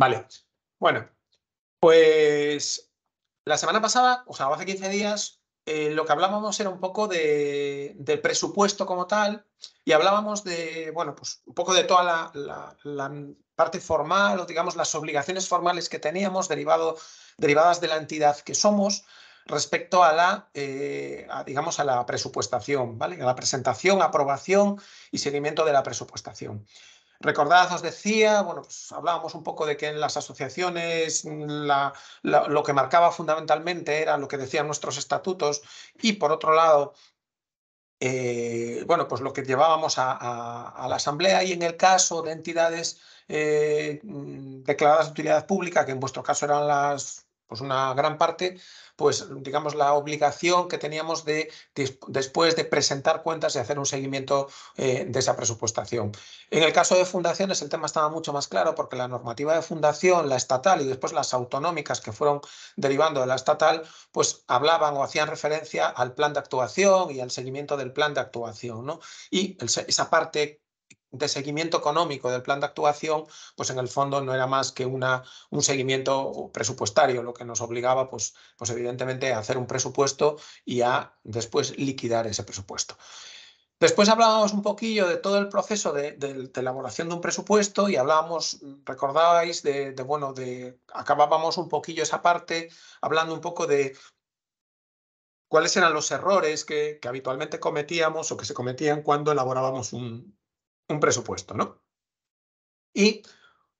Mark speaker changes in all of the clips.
Speaker 1: Vale, bueno, pues la semana pasada, o sea, hace 15 días, eh, lo que hablábamos era un poco de, del presupuesto como tal y hablábamos de, bueno, pues un poco de toda la, parte formal o digamos las obligaciones formales que teníamos derivado, derivadas de la entidad que somos respecto a la, eh, digamos, a la presupuestación, ¿vale? A la presentación, aprobación y seguimiento de la presupuestación. Recordad, os decía, bueno, pues hablábamos un poco de que en las asociaciones lo que marcaba fundamentalmente era lo que decían nuestros estatutos y por otro lado, eh, bueno, pues lo que llevábamos a, la asamblea y en el caso de entidades eh, declaradas de utilidad pública, que en vuestro caso eran las, pues una gran parte, pues, digamos, la obligación que teníamos de, después de presentar cuentas y hacer un seguimiento eh, de esa presupuestación. En el caso de fundaciones, el tema estaba mucho más claro porque la normativa de fundación, la estatal y después las autonómicas que fueron derivando de la estatal, pues hablaban o hacían referencia al plan de actuación y al seguimiento del plan de actuación, ¿no? Y esa parte de seguimiento económico del plan de actuación, pues en el fondo no era más que una, un seguimiento presupuestario, lo que nos obligaba, pues, pues evidentemente, a hacer un presupuesto y a después liquidar ese presupuesto. Después hablábamos un poquillo de todo el proceso de, elaboración de un presupuesto y hablábamos, recordáis, de, bueno, de acabábamos un poquillo esa parte hablando un poco de cuáles eran los errores que, que habitualmente cometíamos o que se cometían cuando elaborábamos un, un presupuesto, ¿no? Y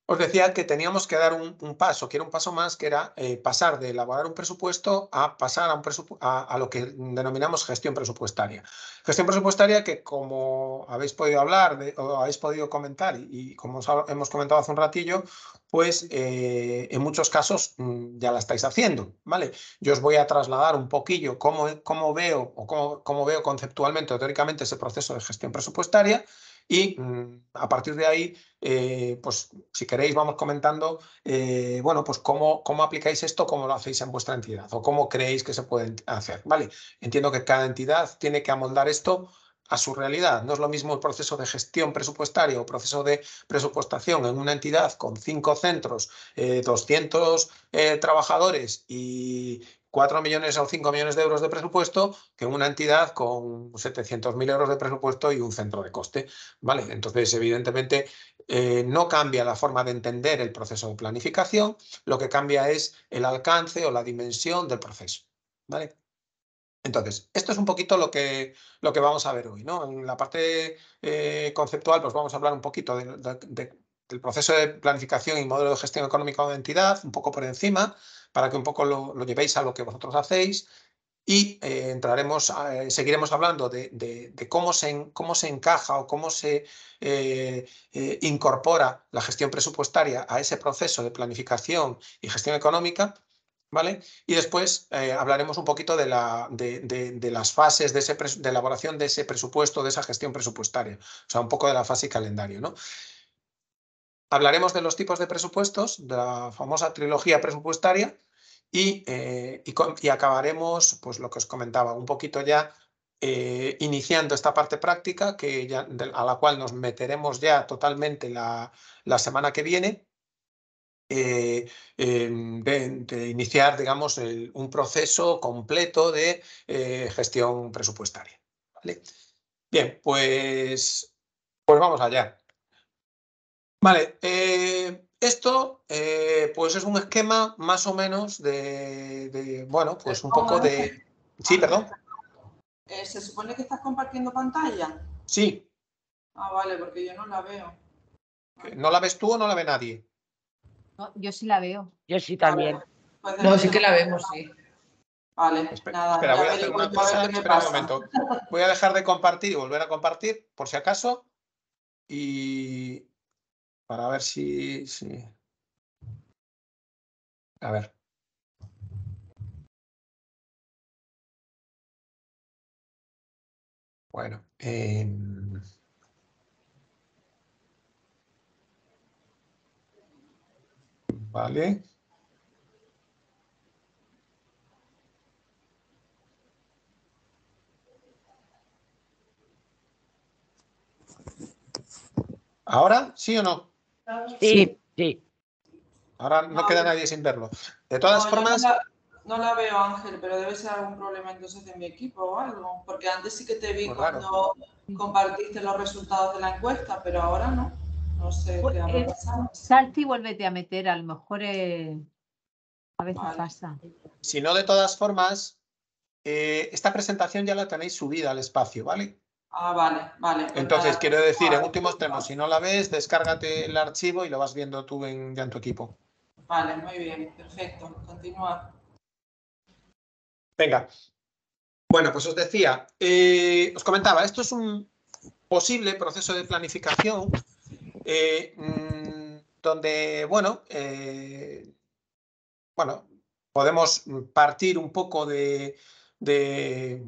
Speaker 1: os decía que teníamos que dar un, paso, que era un paso más, que era eh, pasar de elaborar un presupuesto a pasar a, un presupuesto a, lo que denominamos gestión presupuestaria. Gestión presupuestaria que, como habéis podido hablar o habéis podido comentar y, como hemos comentado hace un ratillo, pues eh, en muchos casos mm, ya la estáis haciendo, ¿vale? Yo os voy a trasladar un poquillo cómo, cómo veo o cómo, cómo veo conceptualmente o teóricamente ese proceso de gestión presupuestaria y mm. a partir de ahí, eh, pues si queréis, vamos comentando, eh, bueno, pues cómo, cómo aplicáis esto, cómo lo hacéis en vuestra entidad o cómo creéis que se puede hacer. Vale, entiendo que cada entidad tiene que amoldar esto a su realidad. No es lo mismo el proceso de gestión presupuestaria o proceso de presupuestación en una entidad con cinco centros, 200 eh, trabajadores y, 4 millones o 5 millones de euros de presupuesto que una entidad con 700.000 euros de presupuesto y un centro de coste. ¿vale? Entonces, evidentemente, eh, no cambia la forma de entender el proceso de planificación, lo que cambia es el alcance o la dimensión del proceso. ¿vale? Entonces, esto es un poquito lo que, lo que vamos a ver hoy. ¿no? En la parte eh, conceptual, pues vamos a hablar un poquito del proceso de planificación y modelo de gestión económica de entidad, un poco por encima, para que un poco lo, lo llevéis a lo que vosotros hacéis y eh, entraremos, eh, seguiremos hablando de, cómo, se cómo, se, encaja o cómo se eh, incorpora la gestión presupuestaria a ese proceso de planificación y gestión económica. ¿Vale? Y después hablaremos un poquito de, la, de las fases ese de, elaboración de ese presupuesto, de esa gestión presupuestaria, o sea, un poco de la fase y calendario. ¿no? hablaremos de los tipos de presupuestos, de la famosa trilogía presupuestaria, y, eh, y, acabaremos, pues lo que os comentaba, un poquito ya eh, iniciando esta parte práctica, que ya, a la cual nos meteremos ya totalmente la, semana que viene, eh, em, de, iniciar, digamos, un proceso completo de gestión presupuestaria. ¿vale? Bien, pues, pues vamos allá. Vale, eh, esto eh, pues es un esquema más o menos de, bueno, pues un poco de... Sí, perdón.
Speaker 2: Eh, ¿Se supone que estás compartiendo pantalla?
Speaker 1: Sí.
Speaker 3: Ah, vale,
Speaker 4: porque yo no la veo.
Speaker 1: ¿No la ves tú o no la ve nadie?
Speaker 3: yo sí la veo.
Speaker 1: Yo sí también. Pues no, sí que la vemos, sí.
Speaker 3: Vale, nada, espera
Speaker 1: voy Espera un momento. Voy a dejar de compartir y volver a compartir, por si acaso. Y, para ver si, si...
Speaker 5: A ver. Bueno. Eh...
Speaker 1: Vale. ¿Ahora sí o no? Sí, sí. Ahora no, queda nadie sin verlo. De todas formas.
Speaker 2: No la, veo, Ángel, pero debe ser algún problema entonces de mi equipo o algo. Porque antes sí que te vi pues cuando compartiste los resultados de la encuesta, pero ahora no. No sé qué pues, ha eh, pasado.
Speaker 3: Salte y vuélvete a meter, a lo mejor. Eh, a veces pasa.
Speaker 1: Si no, de todas formas, eh, esta presentación ya la tenéis subida al espacio, ¿vale?
Speaker 4: Ah, vale, vale. Pues Entonces,
Speaker 1: quiero decir, en último extremo, si no la ves, descárgate el archivo y lo vas viendo tú en, ya en tu equipo.
Speaker 2: Vale, muy bien, perfecto. Continúa.
Speaker 1: Venga. Bueno, pues os decía, eh, os comentaba, esto es un posible proceso de planificación eh, mm, donde, bueno, eh, bueno, podemos partir un poco de, de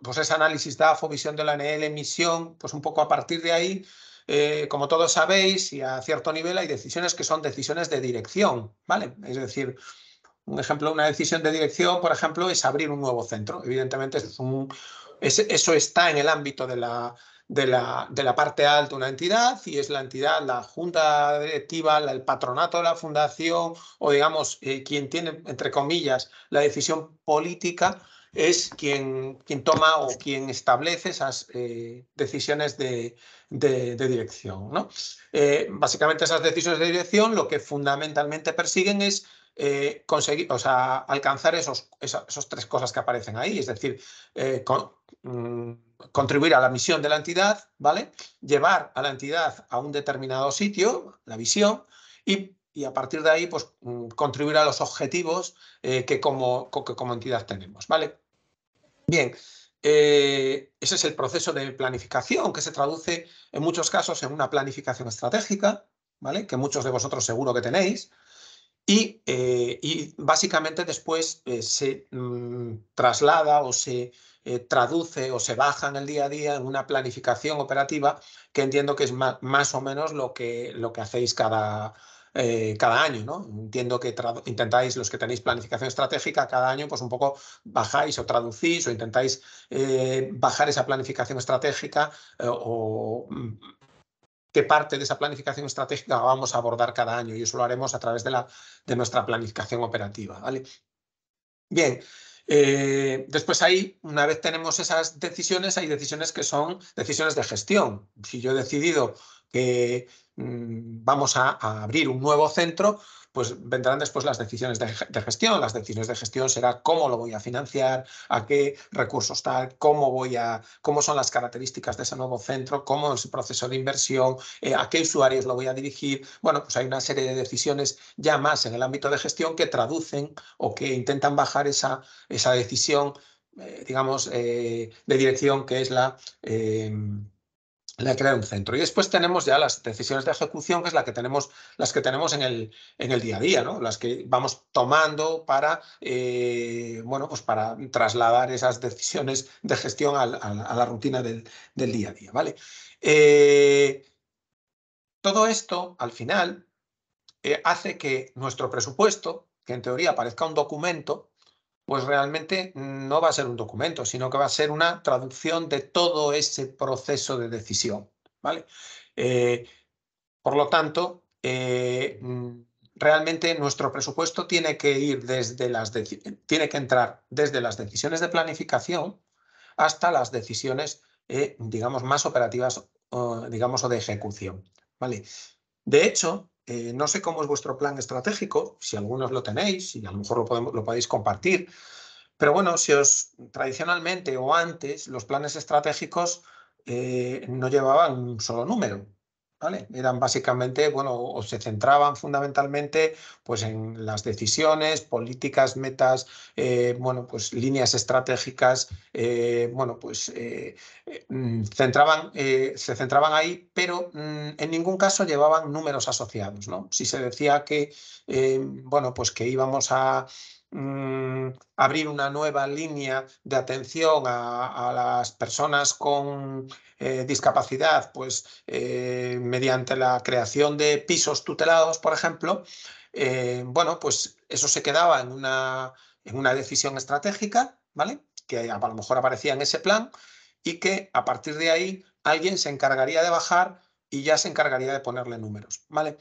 Speaker 1: pues ese análisis DAFO, visión de la NL, emisión, pues un poco a partir de ahí, eh, como todos sabéis, y a cierto nivel hay decisiones que son decisiones de dirección, ¿vale? Es decir, un ejemplo, una decisión de dirección, por ejemplo, es abrir un nuevo centro. Evidentemente, es eso está en el ámbito de la, de la, parte alta de una entidad y es la entidad, la junta directiva, el patronato de la fundación o digamos eh, quien tiene, entre comillas, la decisión política es quien, quien toma o quien establece esas eh, decisiones de, dirección. ¿no? Eh, básicamente esas decisiones de dirección lo que fundamentalmente persiguen es eh, conseguir, o alcanzar esos, esas, tres cosas que aparecen ahí, es decir, mm, contribuir a la misión de la entidad, ¿vale? Llevar a la entidad a un determinado sitio, la visión, y, a partir de ahí, pues, mm, contribuir a los objetivos que, como, que como entidad tenemos, ¿vale? Bien, eh, ese es el proceso de planificación que se traduce en muchos casos en una planificación estratégica, ¿vale? Que muchos de vosotros seguro que tenéis. Y, eh, básicamente después eh, se mm, traslada o se traduce o se baja en el día a día en una planificación operativa que entiendo que es más, o menos lo que, lo que hacéis cada, eh, cada año, ¿no? Entiendo que intentáis, los que tenéis planificación estratégica, cada año, pues un poco bajáis o traducís o intentáis eh, bajar esa planificación estratégica eh, o mm, qué parte de esa planificación estratégica vamos a abordar cada año y eso lo haremos a través de, la, de nuestra planificación operativa, ¿vale? Bien, después ahí, una vez tenemos esas decisiones, hay decisiones que son decisiones de gestión. Si yo he decidido que Mm, vamos a, abrir un nuevo centro, pues vendrán después las decisiones de, gestión. Las decisiones de gestión será cómo lo voy a financiar, a qué recursos tal, cómo voy a, cómo son las características de ese nuevo centro, cómo es el proceso de inversión, eh, a qué usuarios lo voy a dirigir. Bueno, pues hay una serie de decisiones ya más en el ámbito de gestión que traducen o que intentan bajar esa, esa decisión, eh, digamos, eh, de dirección que es la la crea un centro. Y después tenemos ya las decisiones de ejecución, que es la que tenemos, las que tenemos en el, en el día a día, ¿no? las que vamos tomando para, eh, bueno, pues para trasladar esas decisiones de gestión a, la rutina del, día a día. ¿vale? Eh, todo esto, al final, eh, hace que nuestro presupuesto, que en teoría parezca un documento, pues realmente no va a ser un documento, sino que va a ser una traducción de todo ese proceso de decisión. ¿vale? Eh, por lo tanto, eh, realmente nuestro presupuesto tiene que ir desde las tiene que entrar desde las decisiones de planificación hasta las decisiones, eh, digamos, más operativas, digamos, o de ejecución. ¿vale? De hecho, eh, no sé cómo es vuestro plan estratégico, si algunos lo tenéis, y a lo mejor lo, podéis compartir, pero bueno, si os tradicionalmente o antes los planes estratégicos eh, no llevaban un solo número, eran básicamente, bueno, o se centraban fundamentalmente pues en las decisiones, políticas, metas, eh, bueno, pues líneas estratégicas, eh, bueno, pues eh, mm, centraban, se centraban ahí, pero mm, en ningún caso llevaban números asociados, ¿no? Si se decía que, bueno, pues que íbamos a Mm, abrir una nueva línea de atención a, las personas con eh, discapacidad, pues eh, mediante la creación de pisos tutelados, por ejemplo, eh, bueno, pues eso se quedaba en una, en una decisión estratégica, ¿vale? Que a, a lo mejor aparecía en ese plan y que a partir de ahí alguien se encargaría de bajar y ya se encargaría de ponerle números, ¿vale?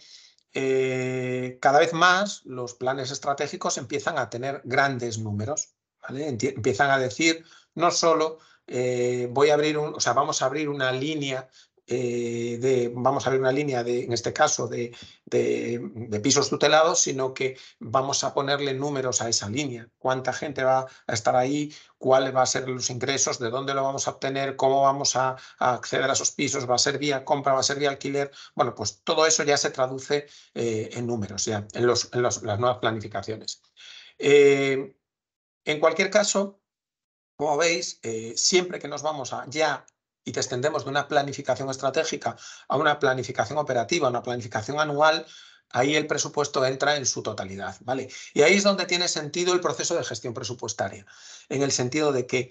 Speaker 1: Eh, cada vez más los planes estratégicos empiezan a tener grandes números. ¿vale? Empiezan a decir no solo eh, voy a abrir un, o sea, vamos a abrir una línea eh, vamos a ver una línea de, en este caso, de, pisos tutelados, sino que vamos a ponerle números a esa línea. Cuánta gente va a estar ahí, cuáles van a ser los ingresos, de dónde lo vamos a obtener, cómo vamos a, acceder a esos pisos, va a ser vía compra, va a ser vía alquiler. Bueno, pues todo eso ya se traduce eh, en números, ya en, las nuevas planificaciones. Eh, en cualquier caso, como veis, siempre que nos vamos a, ya y te extendemos de una planificación estratégica a una planificación operativa, a una planificación anual, ahí el presupuesto entra en su totalidad, ¿vale? Y ahí es donde tiene sentido el proceso de gestión presupuestaria, en el sentido de que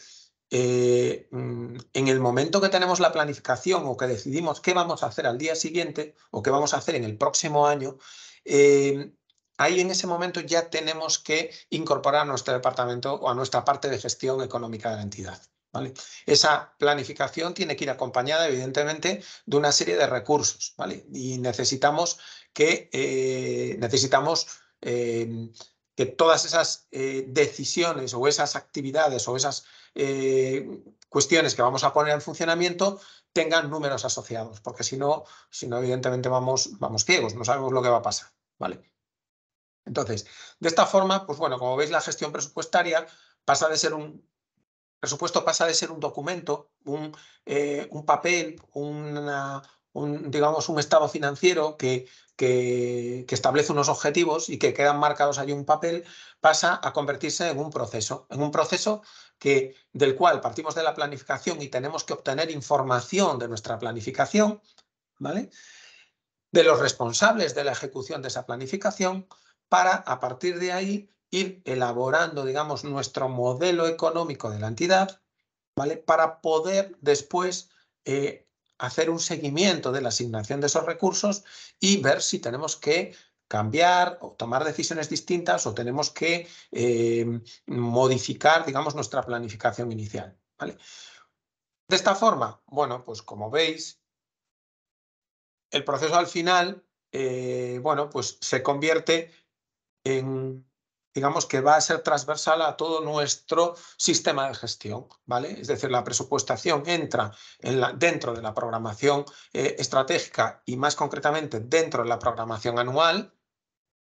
Speaker 1: eh, mm, en el momento que tenemos la planificación o que decidimos qué vamos a hacer al día siguiente o qué vamos a hacer en el próximo año, eh, ahí en ese momento ya tenemos que incorporar a nuestro departamento o a nuestra parte de gestión económica de la entidad. ¿Vale? Esa planificación tiene que ir acompañada, evidentemente, de una serie de recursos, ¿vale? Y necesitamos que eh, necesitamos em, que todas esas eh, decisiones o esas actividades o esas eh, cuestiones que vamos a poner en funcionamiento tengan números asociados, porque si no, si no, evidentemente vamos, vamos ciegos, no sabemos lo que va a pasar, ¿vale? Entonces, de esta forma, pues bueno, como veis, la gestión presupuestaria pasa de ser un presupuesto pasa de ser un documento, un, eh, papel, un, digamos, un estado financiero que, que, establece unos objetivos y que quedan marcados allí un papel, pasa a convertirse en un proceso, en un proceso que, del cual partimos de la planificación y tenemos que obtener información de nuestra planificación, ¿vale? de los responsables de la ejecución de esa planificación, para a partir de ahí ir elaborando, digamos, nuestro modelo económico de la entidad, ¿vale? Para poder después eh, hacer un seguimiento de la asignación de esos recursos y ver si tenemos que cambiar o tomar decisiones distintas o tenemos que eh, modificar, digamos, nuestra planificación inicial, ¿vale? De esta forma, bueno, pues como veis, el proceso al final, eh, bueno, pues se convierte en digamos que va a ser transversal a todo nuestro sistema de gestión, ¿vale? Es decir, la presupuestación entra dentro de la programación eh, estratégica y más concretamente dentro de la programación anual,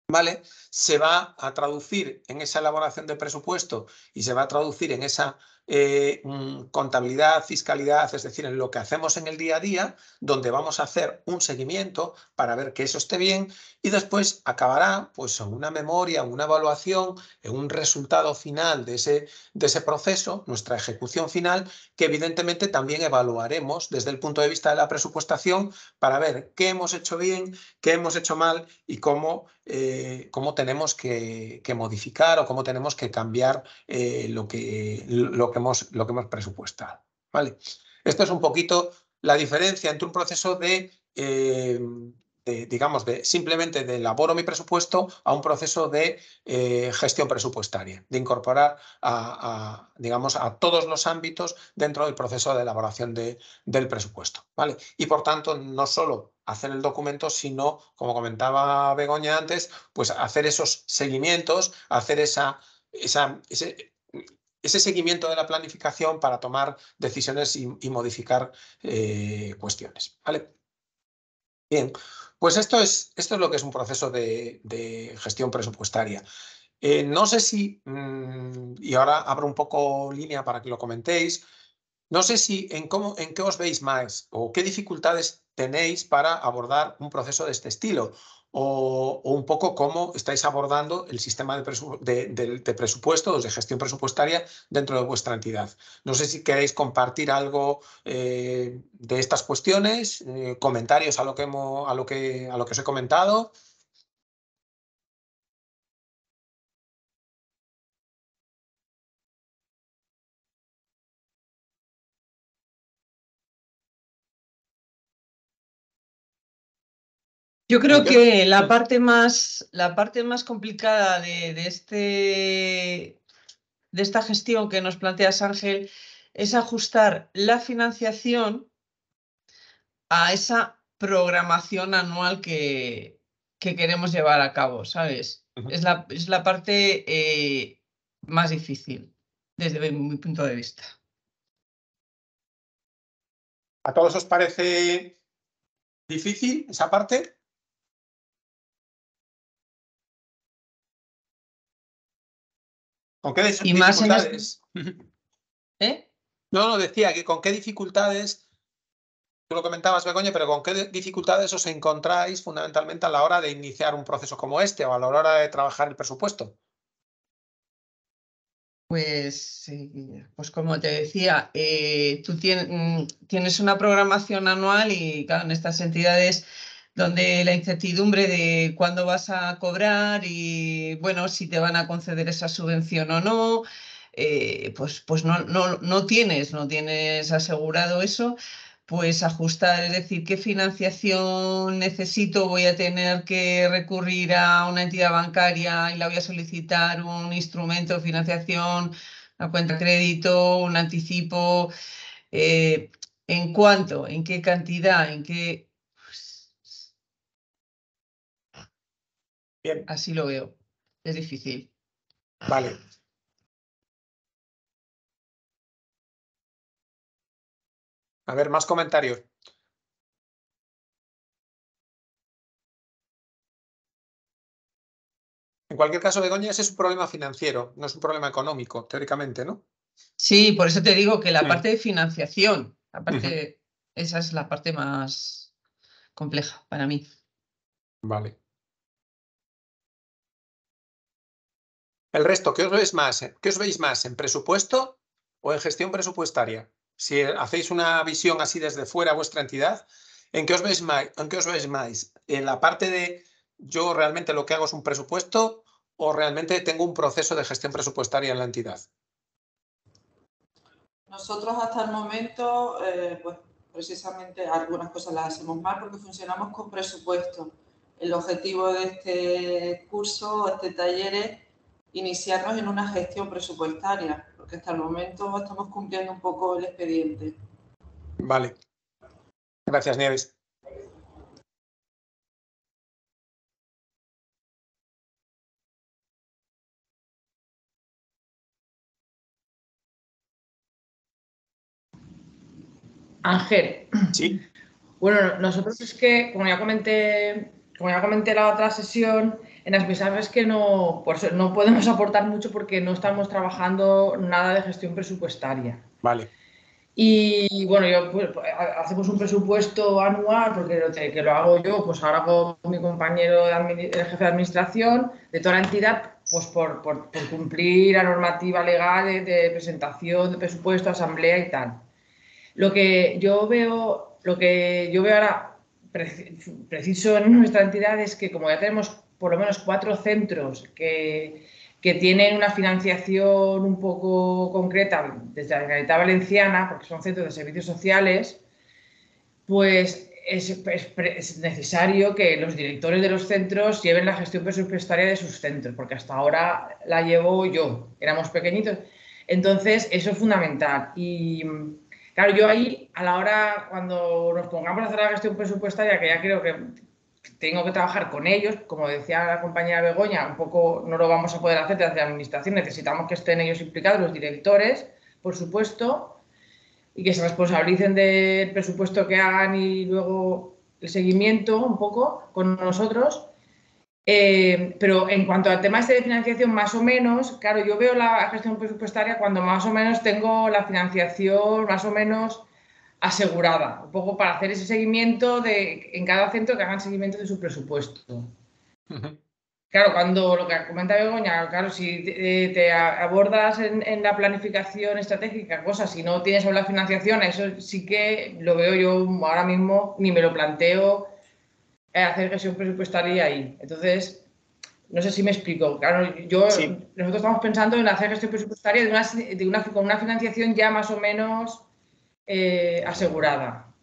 Speaker 1: ¿vale? Se va a traducir en esa elaboración de presupuesto y se va a traducir en esa eh, mm, contabilidad, fiscalidad, es decir, en lo que hacemos en el día a día, donde vamos a hacer un seguimiento para ver que eso esté bien y después acabará pues, en una memoria, en una evaluación, en un resultado final de ese, de ese proceso, nuestra ejecución final, que evidentemente también evaluaremos desde el punto de vista de la presupuestación para ver qué hemos hecho bien, qué hemos hecho mal y cómo, eh, cómo tenemos que, modificar o cómo tenemos que cambiar eh, lo, que, lo que lo que hemos presupuestado. ¿vale? Esto es un poquito la diferencia entre un proceso de, eh, digamos, de simplemente de elaboro mi presupuesto a un proceso de eh, gestión presupuestaria, de incorporar a, digamos, a todos los ámbitos dentro del proceso de elaboración de, del presupuesto. ¿vale? Y por tanto, no solo hacer el documento, sino, como comentaba Begoña antes, pues hacer esos seguimientos, hacer esa, esa ese, ese seguimiento de la planificación para tomar decisiones y, modificar eh, cuestiones. ¿vale? Bien, pues esto es, esto es lo que es un proceso de, gestión presupuestaria. Eh, no sé si, mm, y ahora abro un poco línea para que lo comentéis, no sé si en, cómo, en qué os veis más o qué dificultades tenéis para abordar un proceso de este estilo o, un poco cómo estáis abordando el sistema de, presupuestos, de gestión presupuestaria dentro de vuestra entidad. No sé si queréis compartir algo eh, de estas cuestiones, eh, comentarios a lo, que a lo que os he comentado.
Speaker 5: Yo creo que la parte más, la parte más
Speaker 2: complicada de, este, de esta gestión que nos plantea Ángel, es ajustar la financiación a esa programación anual que, queremos llevar a cabo, ¿sabes? es, la, parte eh, más difícil desde mi punto de
Speaker 5: vista.
Speaker 1: ¿A todos os parece
Speaker 5: difícil esa parte? ¿Con qué dificultades?
Speaker 1: ¿Eh? No, no, decía que con qué dificultades, tú lo comentabas, Begoña, pero con qué dificultades os encontráis fundamentalmente a la hora de iniciar un proceso como este o a la hora de trabajar el presupuesto.
Speaker 2: Pues, eh, pues como te decía, eh, tú mm, tienes una programación anual y claro, en estas entidades donde la incertidumbre de cuándo vas a cobrar y, bueno, si te van a conceder esa subvención o no, eh, pues, pues no, no, tienes, no tienes asegurado eso pues ajustar, es decir, qué financiación necesito, voy a tener que recurrir a una entidad bancaria y la voy a solicitar un instrumento de financiación, una cuenta de crédito, un anticipo, eh, en cuánto, en qué cantidad, en qué...
Speaker 5: Bien. Así lo veo. Es difícil. Vale. A ver, más comentarios.
Speaker 1: En cualquier caso, Begoña, ese es un problema financiero, no es un problema económico, teóricamente, ¿no?
Speaker 5: Sí,
Speaker 2: por eso te digo que la parte de financiación, aparte esa es la parte más
Speaker 5: compleja para mí.
Speaker 1: Vale. El resto, ¿qué os, veis más, ¿qué os veis más? ¿En presupuesto o en gestión presupuestaria? Si hacéis una visión así desde fuera vuestra entidad, ¿en qué os veis más? ¿En os veis más? ¿En la parte de yo realmente lo que hago es un presupuesto o realmente tengo un proceso de gestión presupuestaria en la entidad?
Speaker 2: Nosotros hasta el momento, eh, pues precisamente algunas cosas las hacemos mal porque funcionamos con presupuesto. El objetivo de este curso, este taller es iniciarnos en una gestión presupuestaria, porque hasta el momento estamos
Speaker 5: cumpliendo un poco el expediente.
Speaker 1: Vale. Gracias, Nieves.
Speaker 4: Ángel. Sí. Bueno, nosotros es que, como ya comenté, como ya comenté la otra sesión, en mesas es que no, no podemos aportar mucho porque no estamos trabajando nada de gestión presupuestaria. Vale. Y bueno, pues, hacemos un presupuesto anual, porque lo, que lo hago yo, pues ahora con mi compañero, el jefe de administración de toda la entidad, pues por, cumplir la normativa legal de, presentación de presupuesto, asamblea y tal. Lo que yo veo, lo que yo veo ahora preciso en nuestra entidad es que como ya tenemos por lo menos cuatro centros que, tienen una financiación un poco concreta desde la Generalitat Valenciana, porque son centros de servicios sociales, pues es, es, necesario que los directores de los centros lleven la gestión presupuestaria de sus centros, porque hasta ahora la llevo yo, éramos pequeñitos. Entonces, eso es fundamental. Y claro, yo ahí, a la hora, cuando nos pongamos a hacer la gestión presupuestaria, que ya creo que tengo que trabajar con ellos, como decía la compañera Begoña, un poco no lo vamos a poder hacer desde la administración, necesitamos que estén ellos implicados, los directores, por supuesto, y que se responsabilicen del presupuesto que hagan y luego el seguimiento un poco con nosotros. Eh, pero en cuanto al tema este de financiación, más o menos, claro, yo veo la gestión presupuestaria cuando más o menos tengo la financiación, más o menos asegurada, un poco para hacer ese seguimiento de, en cada centro que hagan seguimiento de su presupuesto. Claro, cuando lo que comenta Begoña, claro, si te, eh, abordas en, la planificación estratégica cosas, si no tienes la financiación, eso sí que lo veo yo ahora mismo, ni me lo planteo eh, hacer gestión presupuestaria ahí. Entonces, no sé si me explico. Claro, yo, nosotros estamos pensando en hacer gestión presupuestaria de una, de una, con una financiación ya más o menos eh, asegurada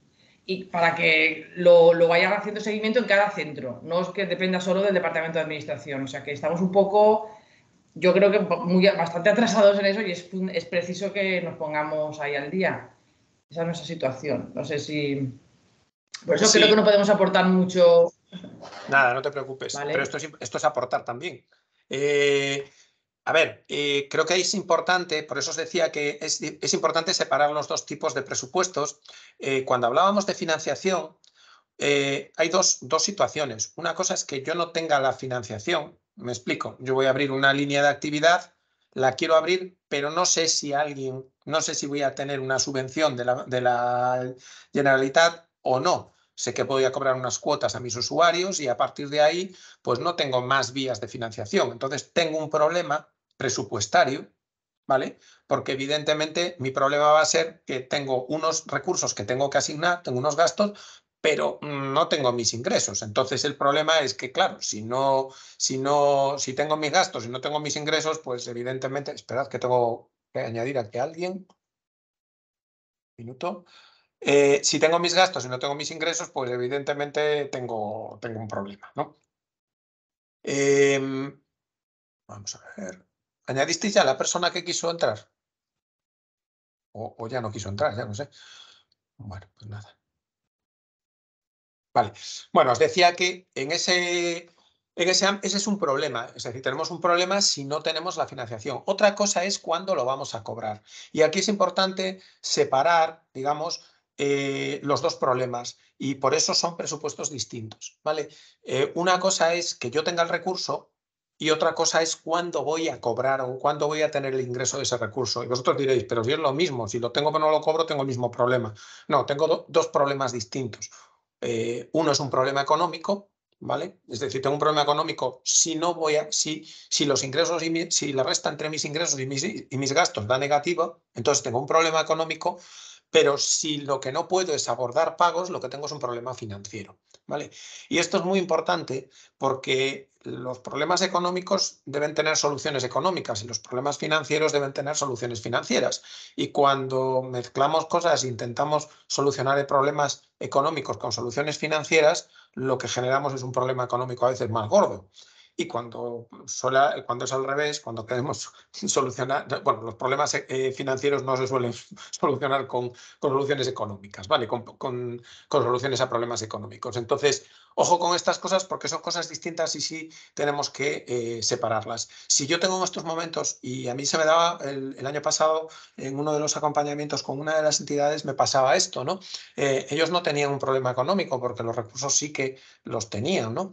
Speaker 4: y para que lo, lo, vayan haciendo seguimiento en cada centro, no es que dependa solo del departamento de administración, o sea que estamos un poco, yo creo que muy, bastante atrasados en eso y es, es preciso que nos pongamos ahí al día. Esa es nuestra situación. No sé si... Por eso creo que no podemos aportar mucho.
Speaker 1: Nada, no te preocupes. Pero esto es, esto es aportar también. Eh, a ver, eh, creo que es importante, por eso os decía que es, importante separar los dos tipos de presupuestos. Eh, cuando hablábamos de financiación, eh, hay dos, situaciones. Una cosa es que yo no tenga la financiación, me explico, yo voy a abrir una línea de actividad, la quiero abrir, pero no sé si alguien, no sé si voy a tener una subvención de la, de la Generalitat o no sé que voy a cobrar unas cuotas a mis usuarios y a partir de ahí, pues no tengo más vías de financiación. Entonces, tengo un problema presupuestario, ¿vale? Porque evidentemente mi problema va a ser que tengo unos recursos que tengo que asignar, tengo unos gastos, pero no tengo mis ingresos. Entonces el problema es que, claro, si no, si no, si tengo mis gastos y no tengo mis ingresos, pues evidentemente, esperad que tengo que añadir aquí a alguien. Minuto. Eh, si tengo mis gastos y no tengo mis ingresos, pues evidentemente tengo, tengo un problema, ¿no? Em, vamos a ver. ¿Añadisteis ya la persona que quiso entrar? O, ya no quiso entrar, ya no sé. Bueno, pues nada. Vale. Bueno, os decía que en ese, en ese, ese es un problema. Es decir, tenemos un problema si no tenemos la financiación. Otra cosa es cuándo lo vamos a cobrar. Y aquí es importante separar, digamos, eh, los dos problemas y por eso son presupuestos distintos. ¿vale? Eh, una cosa es que yo tenga el recurso y otra cosa es cuándo voy a cobrar o cuándo voy a tener el ingreso de ese recurso. Y vosotros diréis, pero si es lo mismo, si lo tengo pero no lo cobro, tengo el mismo problema. No, tengo dos problemas distintos. Eh, uno es un problema económico, ¿vale? Es decir, tengo un problema económico si no voy a, si, si los ingresos y si la resta entre mis ingresos y mis, y mis gastos da negativo, entonces tengo un problema económico, pero si lo que no puedo es abordar pagos, lo que tengo es un problema financiero. Y esto es muy importante porque los problemas económicos deben tener soluciones económicas y los problemas financieros deben tener soluciones financieras. Y cuando mezclamos cosas e intentamos solucionar problemas económicos con soluciones financieras, lo que generamos es un problema económico a veces más gordo y cuando, cuando es al revés, cuando queremos solucionar, bueno, los problemas eh, financieros no se suelen solucionar con, soluciones económicas, ¿vale? Con, soluciones a problemas económicos. Entonces, ojo con estas cosas porque son cosas distintas y sí tenemos que eh, separarlas. Si yo tengo en estos momentos, y a mí se me daba el, año pasado en uno de los acompañamientos con una de las entidades, me pasaba esto, ¿no? Eh, ellos no tenían un problema económico porque los recursos sí que los tenían, ¿no?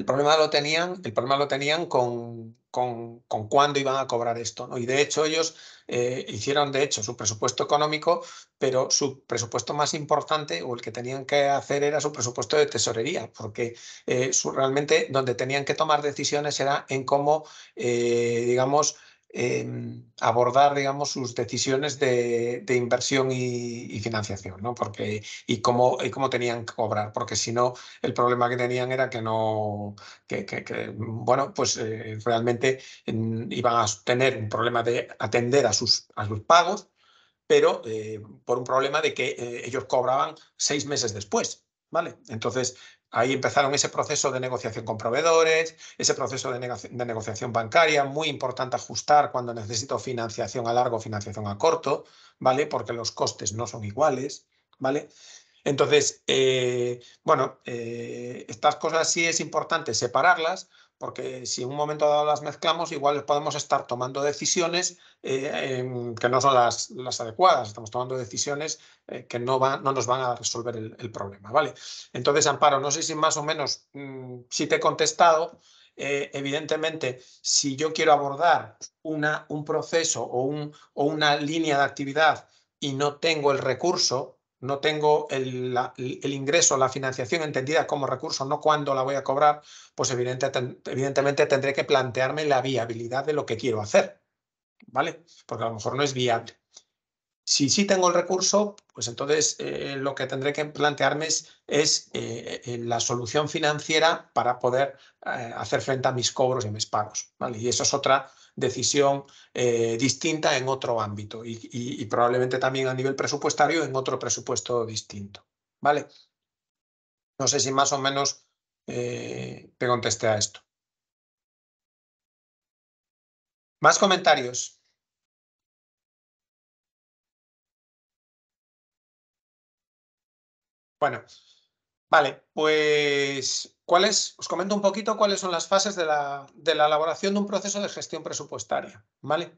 Speaker 1: El problema lo tenían, el problema lo tenían con, con, cuándo iban a cobrar esto. ¿no? Y de hecho ellos eh, hicieron de hecho su presupuesto económico, pero su presupuesto más importante o el que tenían que hacer era su presupuesto de tesorería, porque eh, realmente donde tenían que tomar decisiones era en cómo, eh, digamos, abordar, digamos, sus decisiones de, inversión y, financiación, ¿no? Porque, y cómo, y cómo tenían que cobrar, porque si no, el problema que tenían era que no, que, mm, bueno, pues eh, realmente mm, iban a tener un problema de atender a sus, a sus pagos, pero eh, por un problema de que eh, ellos cobraban seis meses después. ¿Vale? Entonces, Ahí empezaron ese proceso de negociación con proveedores, ese proceso de, negociación bancaria, muy importante ajustar cuando necesito financiación a largo, financiación a corto, ¿vale? Porque los costes no son iguales, ¿vale? Entonces, eh, bueno, eh, estas cosas sí es importante separarlas porque si en un momento dado las mezclamos, igual podemos estar tomando decisiones eh, que no son las, las, adecuadas, estamos tomando decisiones eh, que no, no nos van a resolver el, problema, ¿vale? Entonces, Amparo, no sé si más o menos, mm, si te he contestado, eh, evidentemente, si yo quiero abordar una, un proceso o, un, o una línea de actividad y no tengo el recurso, no tengo el, ingreso, la financiación entendida como recurso, no cuándo la voy a cobrar, pues evidentemente tendré que plantearme la viabilidad de lo que quiero hacer, ¿vale? Porque a lo mejor no es viable. Si sí tengo el recurso, pues entonces eh, lo que tendré que plantearme es, eh, la solución financiera para poder eh, hacer frente a mis cobros y mis pagos, ¿vale? Y eso es otra decisión eh, distinta en otro ámbito y, probablemente también a nivel presupuestario en otro presupuesto distinto. ¿Vale? No sé si más o menos eh, te contesté a esto.
Speaker 5: ¿Más comentarios?
Speaker 1: Bueno, Vale, pues ¿cuáles? os comento un poquito cuáles son las fases de la, de la elaboración de un proceso de gestión presupuestaria. ¿vale?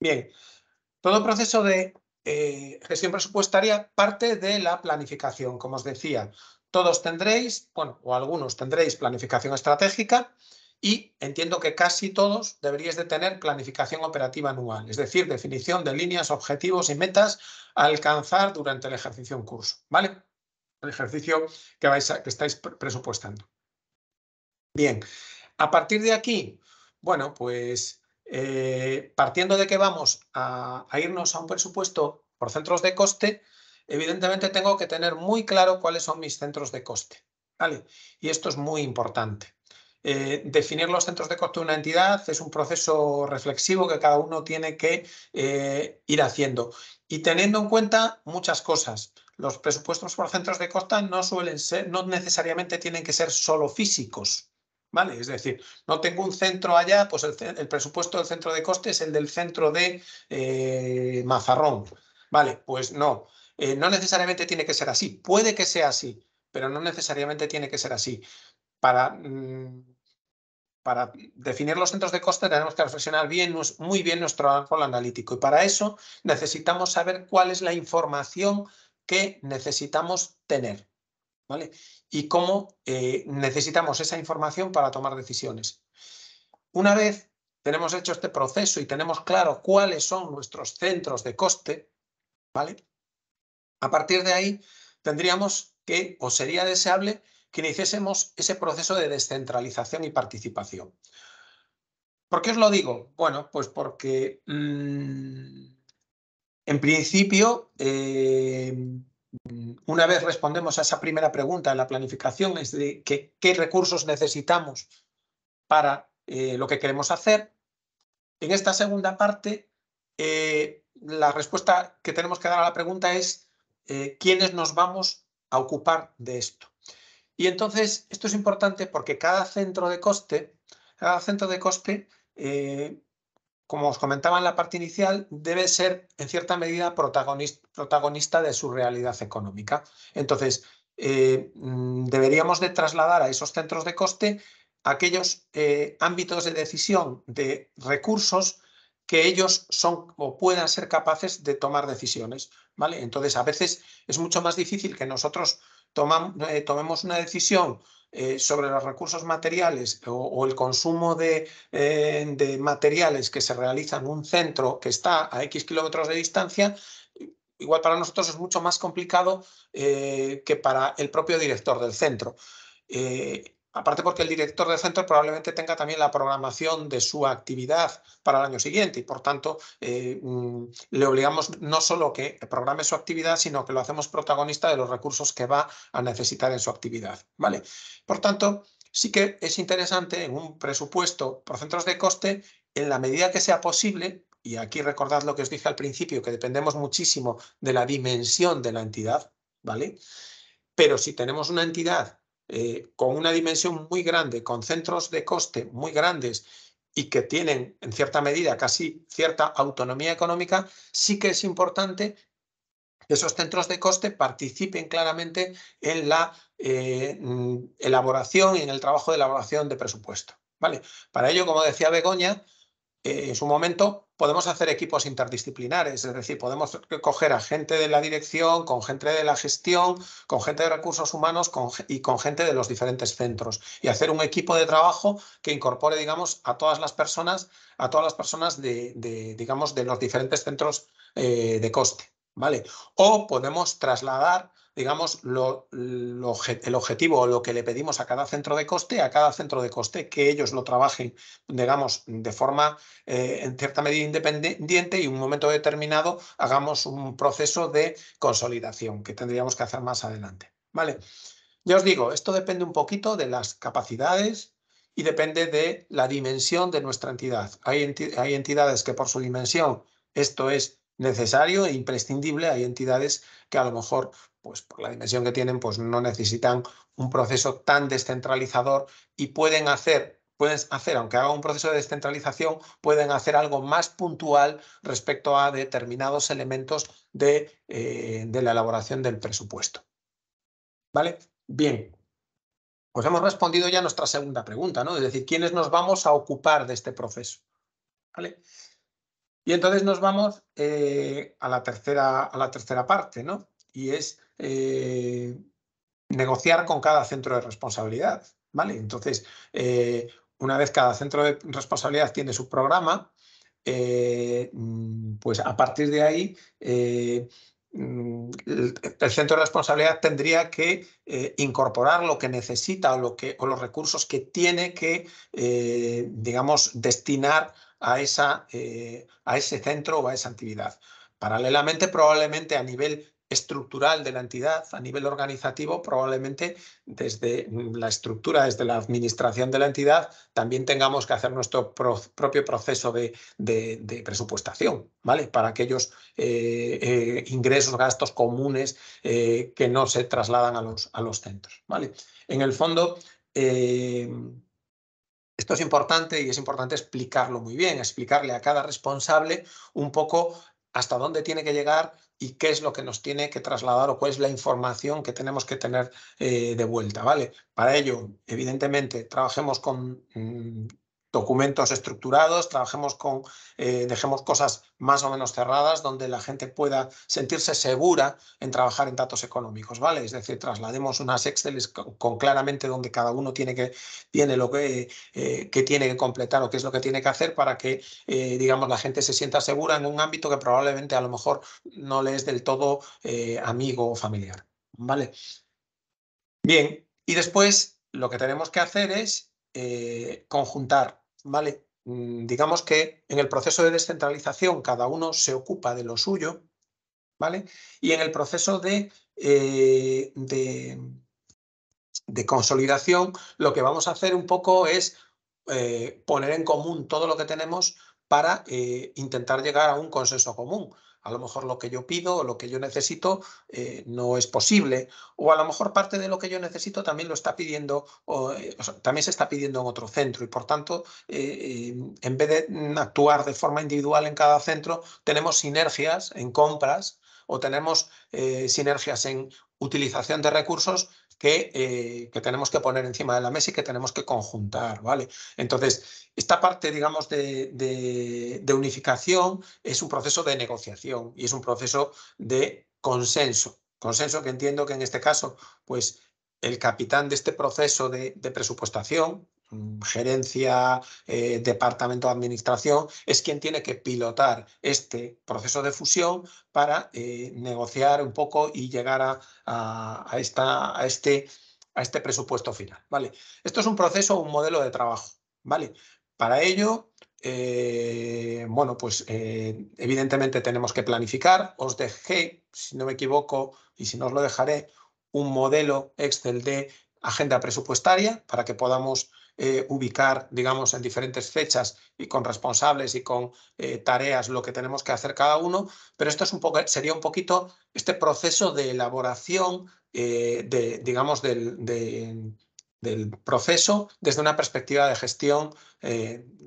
Speaker 1: Bien, todo proceso de eh, gestión presupuestaria parte de la planificación, como os decía. Todos tendréis, bueno, o algunos tendréis planificación estratégica y entiendo que casi todos deberíais de tener planificación operativa anual, es decir, definición de líneas, objetivos y metas a alcanzar durante el ejercicio en curso. ¿Vale? el ejercicio que, vais que estáis presupuestando. Bien, a partir de aquí, bueno, pues eh, partiendo de que vamos a, irnos a un presupuesto por centros de coste, evidentemente tengo que tener muy claro cuáles son mis centros de coste. ¿vale? Y esto es muy importante. Eh, definir los centros de coste de una entidad es un proceso reflexivo que cada uno tiene que eh, ir haciendo y teniendo en cuenta muchas cosas los presupuestos por centros de costa no suelen ser, no necesariamente tienen que ser solo físicos. ¿Vale? Es decir, no tengo un centro allá, pues el, presupuesto del centro de coste es el del centro de eh, Mazarrón. Vale, pues no, eh, no necesariamente tiene que ser así. Puede que sea así, pero no necesariamente tiene que ser así. Para mm, para definir los centros de coste tenemos que reflexionar bien, muy bien nuestro ángulo analítico y para eso necesitamos saber cuál es la información ¿Qué necesitamos tener, ¿vale? Y cómo eh, necesitamos esa información para tomar decisiones. Una vez tenemos hecho este proceso y tenemos claro cuáles son nuestros centros de coste, ¿vale? A partir de ahí tendríamos que, o sería deseable, que iniciésemos ese proceso de descentralización y participación. ¿Por qué os lo digo? Bueno, pues porque mm, en principio, eh, una vez respondemos a esa primera pregunta, de la planificación es de qué recursos necesitamos para eh, lo que queremos hacer. En esta segunda parte, eh, la respuesta que tenemos que dar a la pregunta es quiénes nos vamos a ocupar de esto. Y entonces, esto es importante porque cada centro de coste, cada centro de coste como os comentaba en la parte inicial, debe ser en cierta medida protagonista, de su realidad económica. Entonces, eh, mm, deberíamos de trasladar a esos centros de coste aquellos eh, ámbitos de decisión de recursos que ellos son o puedan ser capaces de tomar decisiones. ¿vale? Entonces, a veces es mucho más difícil que nosotros eh, tomemos una decisión eh, sobre los recursos materiales o, el consumo eh, de, materiales que se realiza en un centro que está a X kilómetros de distancia, igual para nosotros es mucho más complicado eh, que para el propio director del centro. Aparte porque el director del centro probablemente tenga también la programación de su actividad para el año siguiente y por tanto eh, mm, le obligamos no solo que programe su actividad, sino que lo hacemos protagonista de los recursos que va a necesitar en su actividad. ¿vale? Por tanto, sí que es interesante en un presupuesto por centros de coste, en la medida que sea posible, y aquí recordad lo que os dije al principio, que dependemos muchísimo de la dimensión de la entidad, ¿vale? Pero si tenemos una entidad eh, con una dimensión muy grande, con centros de coste muy grandes y que tienen en cierta medida casi cierta autonomía económica, sí que es importante que esos centros de coste participen claramente en la eh, mm, elaboración y en el trabajo de elaboración de presupuesto. ¿vale? Para ello, como decía Begoña, eh, en su momento podemos hacer equipos interdisciplinares, es decir, podemos coger a gente de la dirección, con gente de la gestión, con gente de recursos humanos y con gente de los diferentes centros y hacer un equipo de trabajo que incorpore, digamos, a todas las personas, a todas las personas de, digamos, de los diferentes centros eh, de coste, ¿vale? O podemos trasladar digamos, el objetivo o lo que le pedimos a cada centro de coste, a cada centro de coste que ellos lo trabajen, digamos, de forma eh, en cierta medida independiente y en un momento determinado hagamos un proceso de consolidación que tendríamos que hacer más adelante. Vale, ya os digo, esto depende un poquito de las capacidades, y depende de la dimensión de nuestra entidad. Hay, hay, entidades que por su dimensión esto es necesario e imprescindible, hay entidades que a lo mejor pues por la dimensión que tienen, pues no necesitan un proceso tan descentralizador y pueden hacer, pueden hacer, aunque haga un proceso de descentralización, pueden hacer algo más puntual respecto a determinados elementos de, eh, de la elaboración del presupuesto. ¿Vale? Bien, pues hemos respondido ya nuestra segunda pregunta, ¿no? Es decir, ¿quiénes nos vamos a ocupar de este proceso? ¿Vale? Y entonces nos vamos eh, a, la tercera, a la tercera parte, ¿no? Y es eh, negociar con cada centro de responsabilidad. ¿vale? Entonces, eh, una vez cada centro de responsabilidad tiene su programa, eh, mm, pues a partir de ahí mm, el, centro de responsabilidad tendría que incorporar lo que necesita o, lo que, o los recursos que tiene que, digamos, destinar a, esa, a ese centro o a esa actividad. Paralelamente, probablemente a nivel estructural de la entidad a nivel organizativo, probablemente desde la estructura, desde la administración de la entidad, también tengamos que hacer nuestro propio proceso de, presupuestación, ¿vale? Para aquellos eh, eh, ingresos, gastos comunes eh, que no se trasladan a los, a los centros, ¿vale? En el fondo, esto es importante y es importante explicarlo muy bien, explicarle a cada responsable un poco hasta dónde tiene que llegar y qué es lo que nos tiene que trasladar o cuál es la información que tenemos que tener eh, de vuelta, ¿vale? Para ello, evidentemente, trabajemos con mm, documentos estructurados, trabajemos con, eh, dejemos cosas más o menos cerradas donde la gente pueda sentirse segura en trabajar en datos económicos, ¿vale? Es decir, traslademos unas Excel con, claramente donde cada uno tiene que, tiene lo que, eh, que, tiene que completar o qué es lo que tiene que hacer para que, eh, digamos, la gente se sienta segura en un ámbito que probablemente a lo mejor no le es del todo amigo o familiar, ¿vale? Bien, y después lo que tenemos que hacer es conjuntar ¿vale? Mm, digamos que en el proceso de descentralización cada uno se ocupa de lo suyo, ¿vale? Y en el proceso de, eh, de, consolidación lo que vamos a hacer un poco es eh, poner en común todo lo que tenemos para eh, intentar llegar a un consenso común. A lo mejor lo que yo pido o lo que yo necesito eh, no es posible, o a lo mejor parte de lo que yo necesito también lo está pidiendo, o, eh, también se está pidiendo en otro centro, y por tanto, eh, en vez de actuar de forma individual en cada centro, tenemos sinergias en compras o tenemos sinergias en utilización de recursos eh, que, tenemos que poner encima de la mesa y que tenemos que conjuntar, ¿vale? Entonces, esta parte, digamos, de, unificación es un proceso de negociación y es un proceso de consenso. Consenso que entiendo que en este caso, pues el capitán de este proceso de, de presupuestación, Mm, gerencia, eh, departamento de administración, es quien tiene que pilotar este proceso de fusión para eh, negociar un poco y llegar a, a, esta, a, este, a este presupuesto final. ¿vale? Esto es un proceso, un modelo de trabajo. ¿vale? Para ello, eh, bueno, pues evidentemente tenemos que planificar. Os dejé, si no me equivoco, y si no os lo dejaré, un modelo Excel de agenda presupuestaria para que podamos eh, ubicar, digamos, en diferentes fechas y con responsables y con eh, tareas lo que tenemos que hacer cada uno, pero esto es un poco, sería un poquito este proceso de elaboración, eh, de, digamos, del, del, proceso desde una perspectiva de gestión,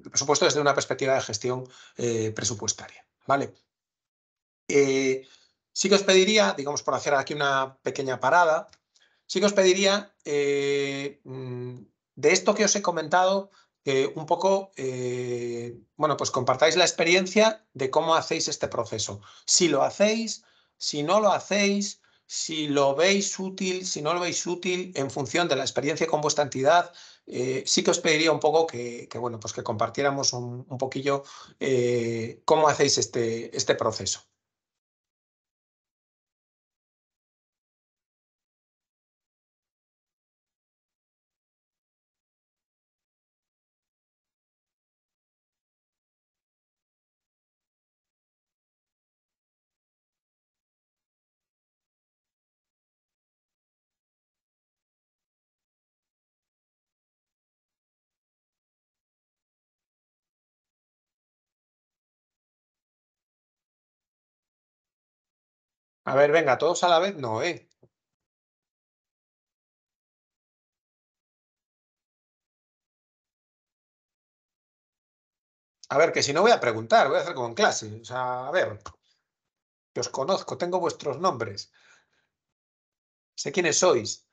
Speaker 1: por supuesto, desde una perspectiva de gestión presupuestaria. ¿vale? sí que os pediría, digamos, por hacer aquí una pequeña parada, sí que os pediría, eh, mm, de esto que os he comentado, un poco, eh, bueno, pues compartáis la experiencia de cómo hacéis este proceso. Si lo hacéis, si no lo hacéis, si lo veis útil, si no lo veis útil, en función de la experiencia con vuestra entidad, eh, sí que os pediría un poco que, bueno, pues que compartiéramos un, poquillo cómo hacéis este, este proceso.
Speaker 5: A ver, venga, todos a la vez no, ¿eh?
Speaker 1: A ver, que si no voy a preguntar, voy a hacer como en clase. O sea, a ver, que os conozco, tengo vuestros nombres. Sé quiénes sois.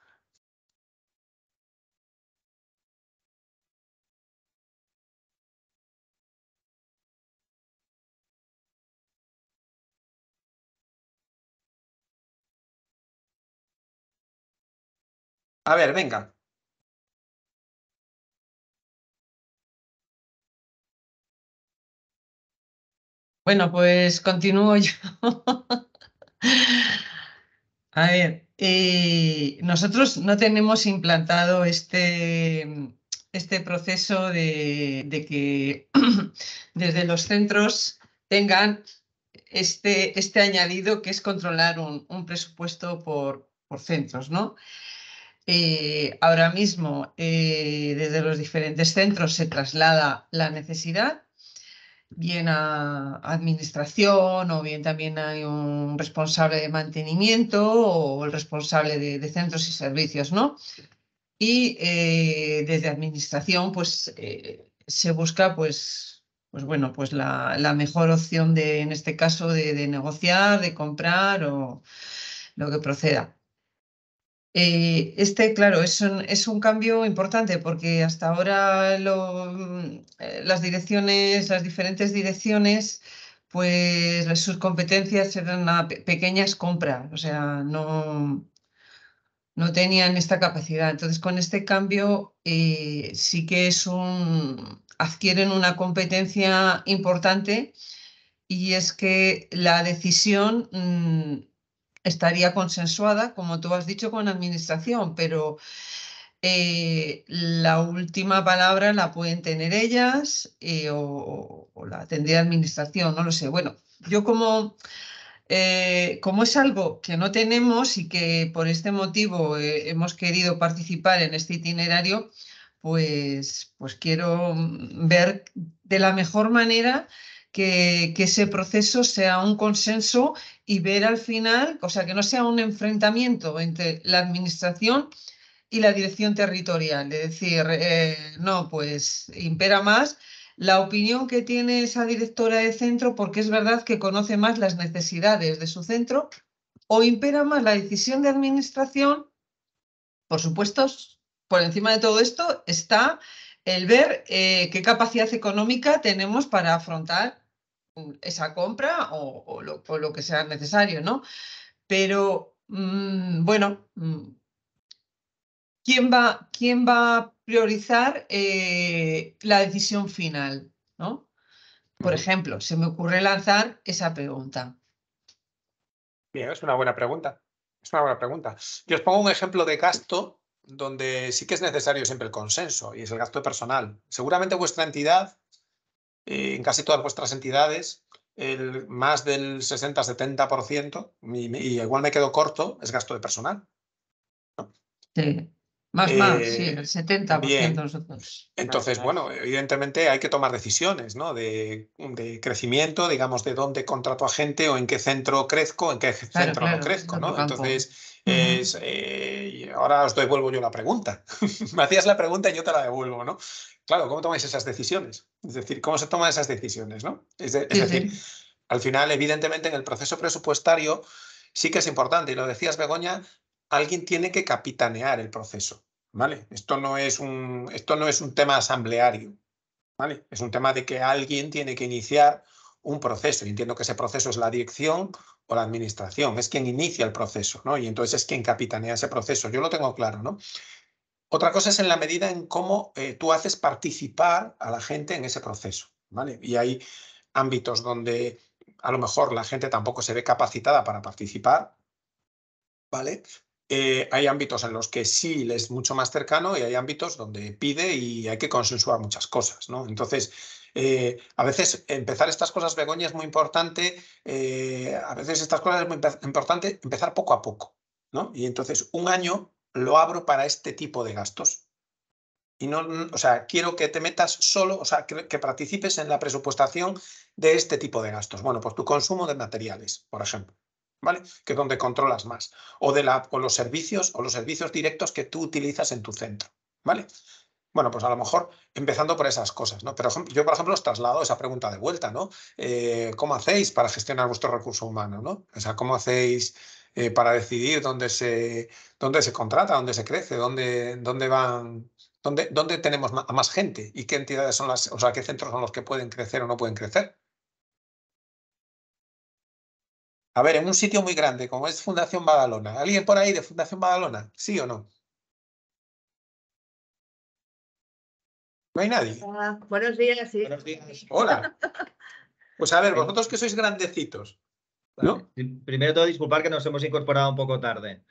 Speaker 5: A ver, venga. Bueno, pues continúo yo.
Speaker 2: A ver, eh, nosotros no tenemos implantado este, este proceso de, de que desde los centros tengan este, este añadido que es controlar un, un presupuesto por, por centros, ¿no? Eh, ahora mismo, eh, desde los diferentes centros se traslada la necesidad, bien a administración o bien también hay un responsable de mantenimiento o el responsable de, centros y servicios, ¿no? Y eh, desde administración, pues se busca, pues, pues bueno, pues la, mejor opción de, en este caso, de negociar, de comprar o lo que proceda. Eh, este, claro, es un, cambio importante porque hasta ahora mm, eh, las direcciones, las diferentes direcciones, pues sus competencias eran pequeñas compras, o sea, no, no tenían esta capacidad. Entonces, con este cambio eh, sí que es adquieren una competencia importante y es que la decisión... Mm, estaría consensuada, como tú has dicho, con administración, pero eh, la última palabra la pueden tener ellas eh, o, la tendría administración, no lo sé. Bueno, yo como, eh, como es algo que no tenemos y que por este motivo hemos querido participar en este itinerario, pues, pues quiero ver de la mejor manera que, que, ese proceso sea un consenso y ver al final, o sea, que no sea un enfrentamiento entre la administración y la dirección territorial. Es decir, eh, no, pues impera más la opinión que tiene esa directora de centro porque es verdad que conoce más las necesidades de su centro o impera más la decisión de administración. Por supuesto, por encima de todo esto está el ver eh, qué capacidad económica tenemos para afrontar esa compra o, lo, que sea necesario, ¿no? Pero, mm, bueno, mm, ¿quién, va, ¿quién va a priorizar eh, la decisión final, ¿no? Por ejemplo, se me ocurre lanzar esa pregunta.
Speaker 1: Bien, es una buena pregunta. Es una buena pregunta. Yo os pongo un ejemplo de gasto donde sí que es necesario siempre el consenso y es el gasto personal. Seguramente vuestra entidad eh, en casi todas vuestras entidades, el más del 60-70%, y, igual me quedo corto, es gasto de personal. Sí. Más, más, sí, eh, el
Speaker 2: 70% nosotros.
Speaker 1: Entonces, bueno, evidentemente hay que tomar decisiones ¿no? de, crecimiento, digamos, de dónde contrato a gente o en qué centro crezco, en qué centro no crezco, ¿no? Entonces, eh, ahora os devuelvo yo la pregunta. me hacías la pregunta y yo te la devuelvo, ¿no? claro, ¿cómo tomáis esas decisiones? Es decir, ¿cómo se toman esas decisiones? ¿no? Es, decir, al final, evidentemente, en el proceso presupuestario sí que es importante, y lo decías, Begoña, alguien tiene que capitanear el proceso. ¿Vale? Esto no es un, esto no es un tema asambleario. ¿Vale? Es un tema de que alguien tiene que iniciar un proceso. Y entiendo que ese proceso es la dirección o la administración, es quien inicia el proceso, ¿no? Y entonces es quien capitanea ese proceso. Yo lo tengo claro, ¿no? Otra cosa es en la medida en cómo eh, tú haces participar a la gente en ese proceso. ¿vale? Y hay ámbitos donde a lo mejor la gente tampoco se ve capacitada para participar. ¿vale? Eh, hay ámbitos en los que sí les es mucho más cercano y hay ámbitos donde pide y hay que consensuar muchas cosas. ¿no? Entonces, eh, a veces empezar estas cosas, Begoña, es muy importante. a veces estas cosas es muy importante empezar poco a poco. ¿no? Y entonces, un año lo abro para este tipo de gastos. Y no, o sea, quiero que te metas solo, o sea, que, participes en la presupuestación de este tipo de gastos. Bueno, pues tu consumo de materiales, por ejemplo. ¿Vale? Que es donde controlas más. O, de la, los servicios o los servicios directos que tú utilizas en tu centro, ¿vale? Bueno, pues a lo mejor empezando por esas cosas, ¿no? Pero yo, por ejemplo, os traslado esa pregunta de vuelta, ¿no? Eh, ¿Cómo hacéis para gestionar vuestro recurso humano, ¿no? O sea, ¿cómo hacéis eh, para decidir dónde se, dónde se contrata, dónde se crece, dónde, dónde van, dónde, dónde tenemos a más gente y qué entidades son las, o sea, qué centros son los que pueden crecer o no pueden crecer. A ver, en un sitio muy grande como es Fundación Badalona, ¿alguien por ahí de Fundación Badalona? ¿Sí o no? No hay nadie.
Speaker 6: Buenos días, Buenos días.
Speaker 7: Hola.
Speaker 1: Pues a ver, vosotros que sois grandecitos, Primero ¿No? Primero
Speaker 7: todo, disculpar que nos hemos incorporado un poco tarde.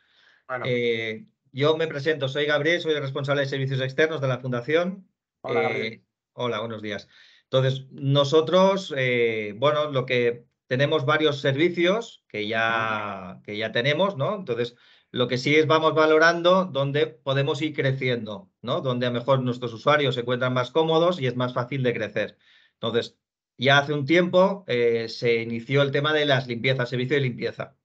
Speaker 7: Eh, yo me presento, soy Gabriel, soy el responsable de servicios externos de la Fundación. Hola, eh, buenos días. Entonces, nosotros, eh, bueno, lo que tenemos varios servicios que ya, que ya tenemos, ¿no? Entonces, lo que sí es vamos valorando dónde podemos ir creciendo, ¿no? Donde a lo mejor nuestros usuarios se encuentran más cómodos y es más fácil de crecer. Entonces, ya hace un tiempo eh, se inició el tema de las limpiezas, servicio de limpieza.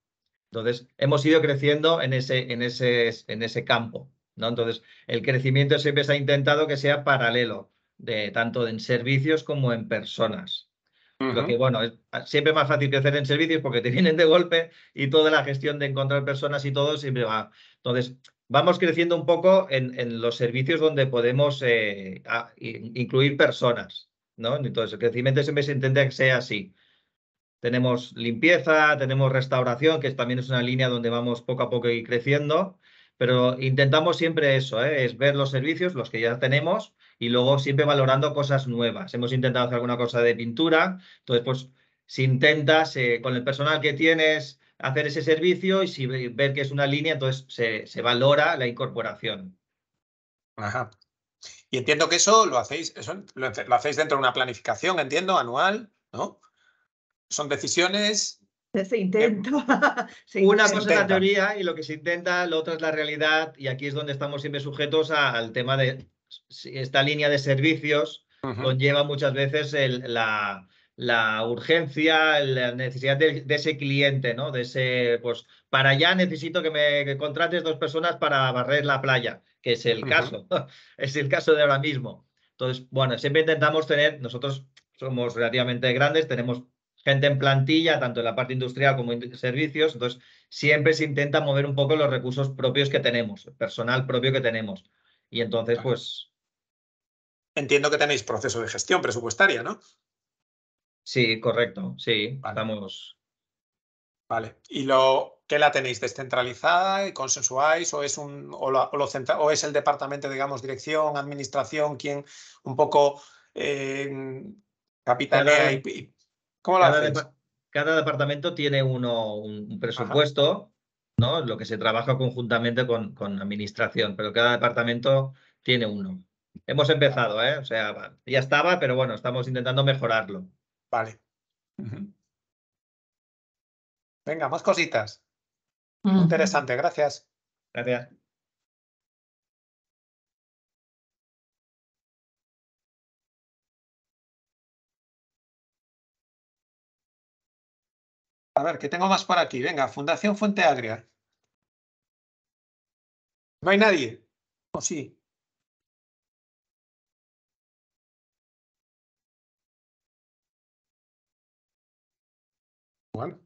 Speaker 7: Entonces, hemos ido creciendo en ese, en ese, en ese campo. ¿no? Entonces, el crecimiento siempre se ha intentado que sea paralelo, de, tanto en servicios como en personas. Lo que, bueno, es ah, siempre más fácil crecer en servicios porque te vienen de golpe y toda la gestión de encontrar personas y todo siempre va. Entonces, vamos creciendo un poco en, los servicios donde podemos eh, incluir personas. ¿no? Entonces, el crecimiento siempre se intenta que sea así. Tenemos limpieza, tenemos restauración, que también es una línea donde vamos poco a poco y creciendo, pero intentamos siempre eso, ¿eh? es ver los servicios, los que ya tenemos, y luego siempre valorando cosas nuevas. Hemos intentado hacer alguna cosa de pintura, entonces pues si intentas eh, con el personal que tienes hacer ese servicio y si ver que es una línea, entonces se, se valora la incorporación.
Speaker 1: Ajá. Y entiendo que eso lo hacéis, lo, hacéis dentro de una planificación, entiendo, anual, ¿no? Son decisiones
Speaker 2: se intenta.
Speaker 7: Una cosa es la teoría y lo que se intenta, lo otro es la realidad y aquí es donde estamos siempre sujetos al tema de esta línea de servicios conlleva muchas veces la, urgencia, la necesidad de, ese cliente, ¿no? De ese, pues, para allá necesito que me contrates dos personas para barrer la playa que es el caso, es el caso de ahora mismo. Entonces, bueno, siempre intentamos tener, nosotros somos relativamente grandes, tenemos gente en plantilla, tanto en la parte industrial como en servicios, entonces siempre se intenta mover un poco los recursos propios que tenemos, el personal propio que tenemos.
Speaker 1: Y entonces, pues... Entiendo que tenéis proceso de gestión presupuestaria, ¿no?
Speaker 7: Sí, correcto, sí. Estamos,
Speaker 1: Vale. ¿Y lo que la tenéis descentralizada y consensuáis o es un o, lo o es el departamento, digamos, dirección, administración, quien un poco eh, y, ¿Cómo
Speaker 7: cada, departamento tiene uno un presupuesto, ¿no? Lo que se trabaja conjuntamente con, con administración, pero cada departamento tiene uno. Hemos empezado, ¿eh? O sea, ya estaba, pero bueno, estamos intentando mejorarlo. Vale. Venga, más cositas.
Speaker 5: Interesante, gracias. Gracias. A ver, ¿qué tengo más por aquí. Venga, Fundación Fuente Agria. ¿No hay nadie? ¿O sí? Bueno.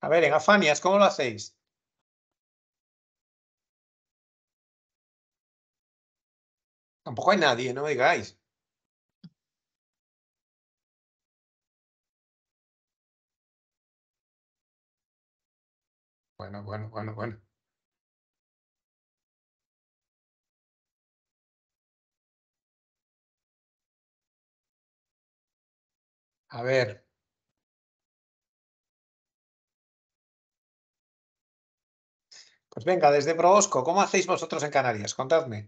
Speaker 5: A ver, en Afanias, ¿cómo lo hacéis? Tampoco hay nadie, no me digáis. Bueno, bueno, bueno, bueno. A ver. Pues venga, desde Proosco, ¿cómo hacéis vosotros en Canarias? Contadme.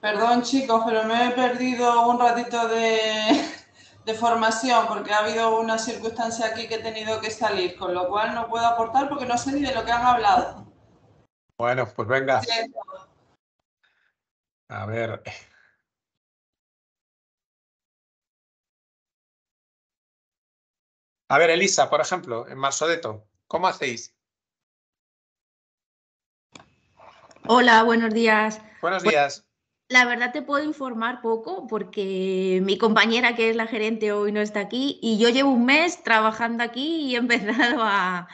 Speaker 5: Perdón chicos, pero me he perdido un ratito de,
Speaker 2: formación porque ha habido una circunstancia aquí que he tenido que salir, con lo cual no puedo aportar porque no
Speaker 5: sé ni de lo que han hablado.
Speaker 1: Bueno, pues venga. A ver, A ver, Elisa, por ejemplo, en Marsodeto, ¿cómo hacéis?
Speaker 5: Hola, buenos días.
Speaker 1: Buenos días.
Speaker 3: La verdad te puedo informar poco porque mi compañera que es la gerente hoy no está aquí y yo llevo un mes trabajando aquí y he empezado a,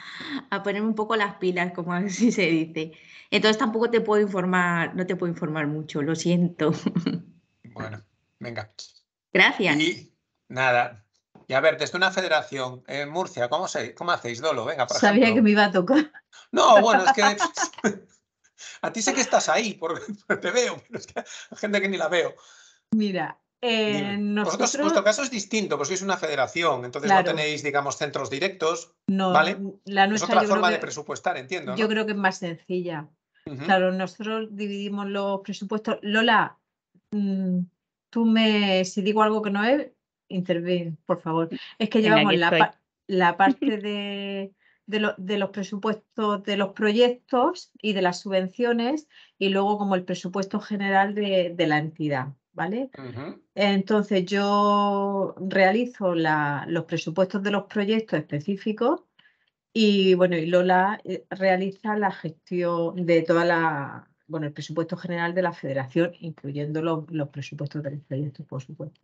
Speaker 3: a ponerme un poco las pilas, como así se dice. Entonces tampoco te puedo informar, no te puedo informar mucho,
Speaker 6: lo siento.
Speaker 1: Bueno, venga.
Speaker 6: Gracias. Y
Speaker 1: nada, y a ver, desde una federación en Murcia, ¿cómo, cómo hacéis, Dolo? Venga, Sabía que me iba a tocar. No, bueno, es que a ti sé que estás ahí, porque te veo, pero es que hay gente que ni la veo.
Speaker 3: Mira, eh, nosotros... vuestro
Speaker 1: caso es distinto, porque sois una federación, entonces no tenéis, digamos, centros directos. No, ¿vale?
Speaker 3: la nuestra, es otra forma de
Speaker 1: presupuestar, entiendo. Yo creo
Speaker 3: que es más sencilla. Claro, nosotros dividimos los presupuestos. Lola, mm, tú me, si digo algo que no es, intervenir, por favor. Es que llevamos la, parte de, los presupuestos de los proyectos y de las subvenciones y luego como el presupuesto general de, la entidad. ¿Vale? Entonces yo realizo los presupuestos de los proyectos específicos y bueno, y Lola eh, realiza la gestión de toda la, bueno, el presupuesto general de la federación, incluyendo los, los presupuestos del proyecto, por supuesto.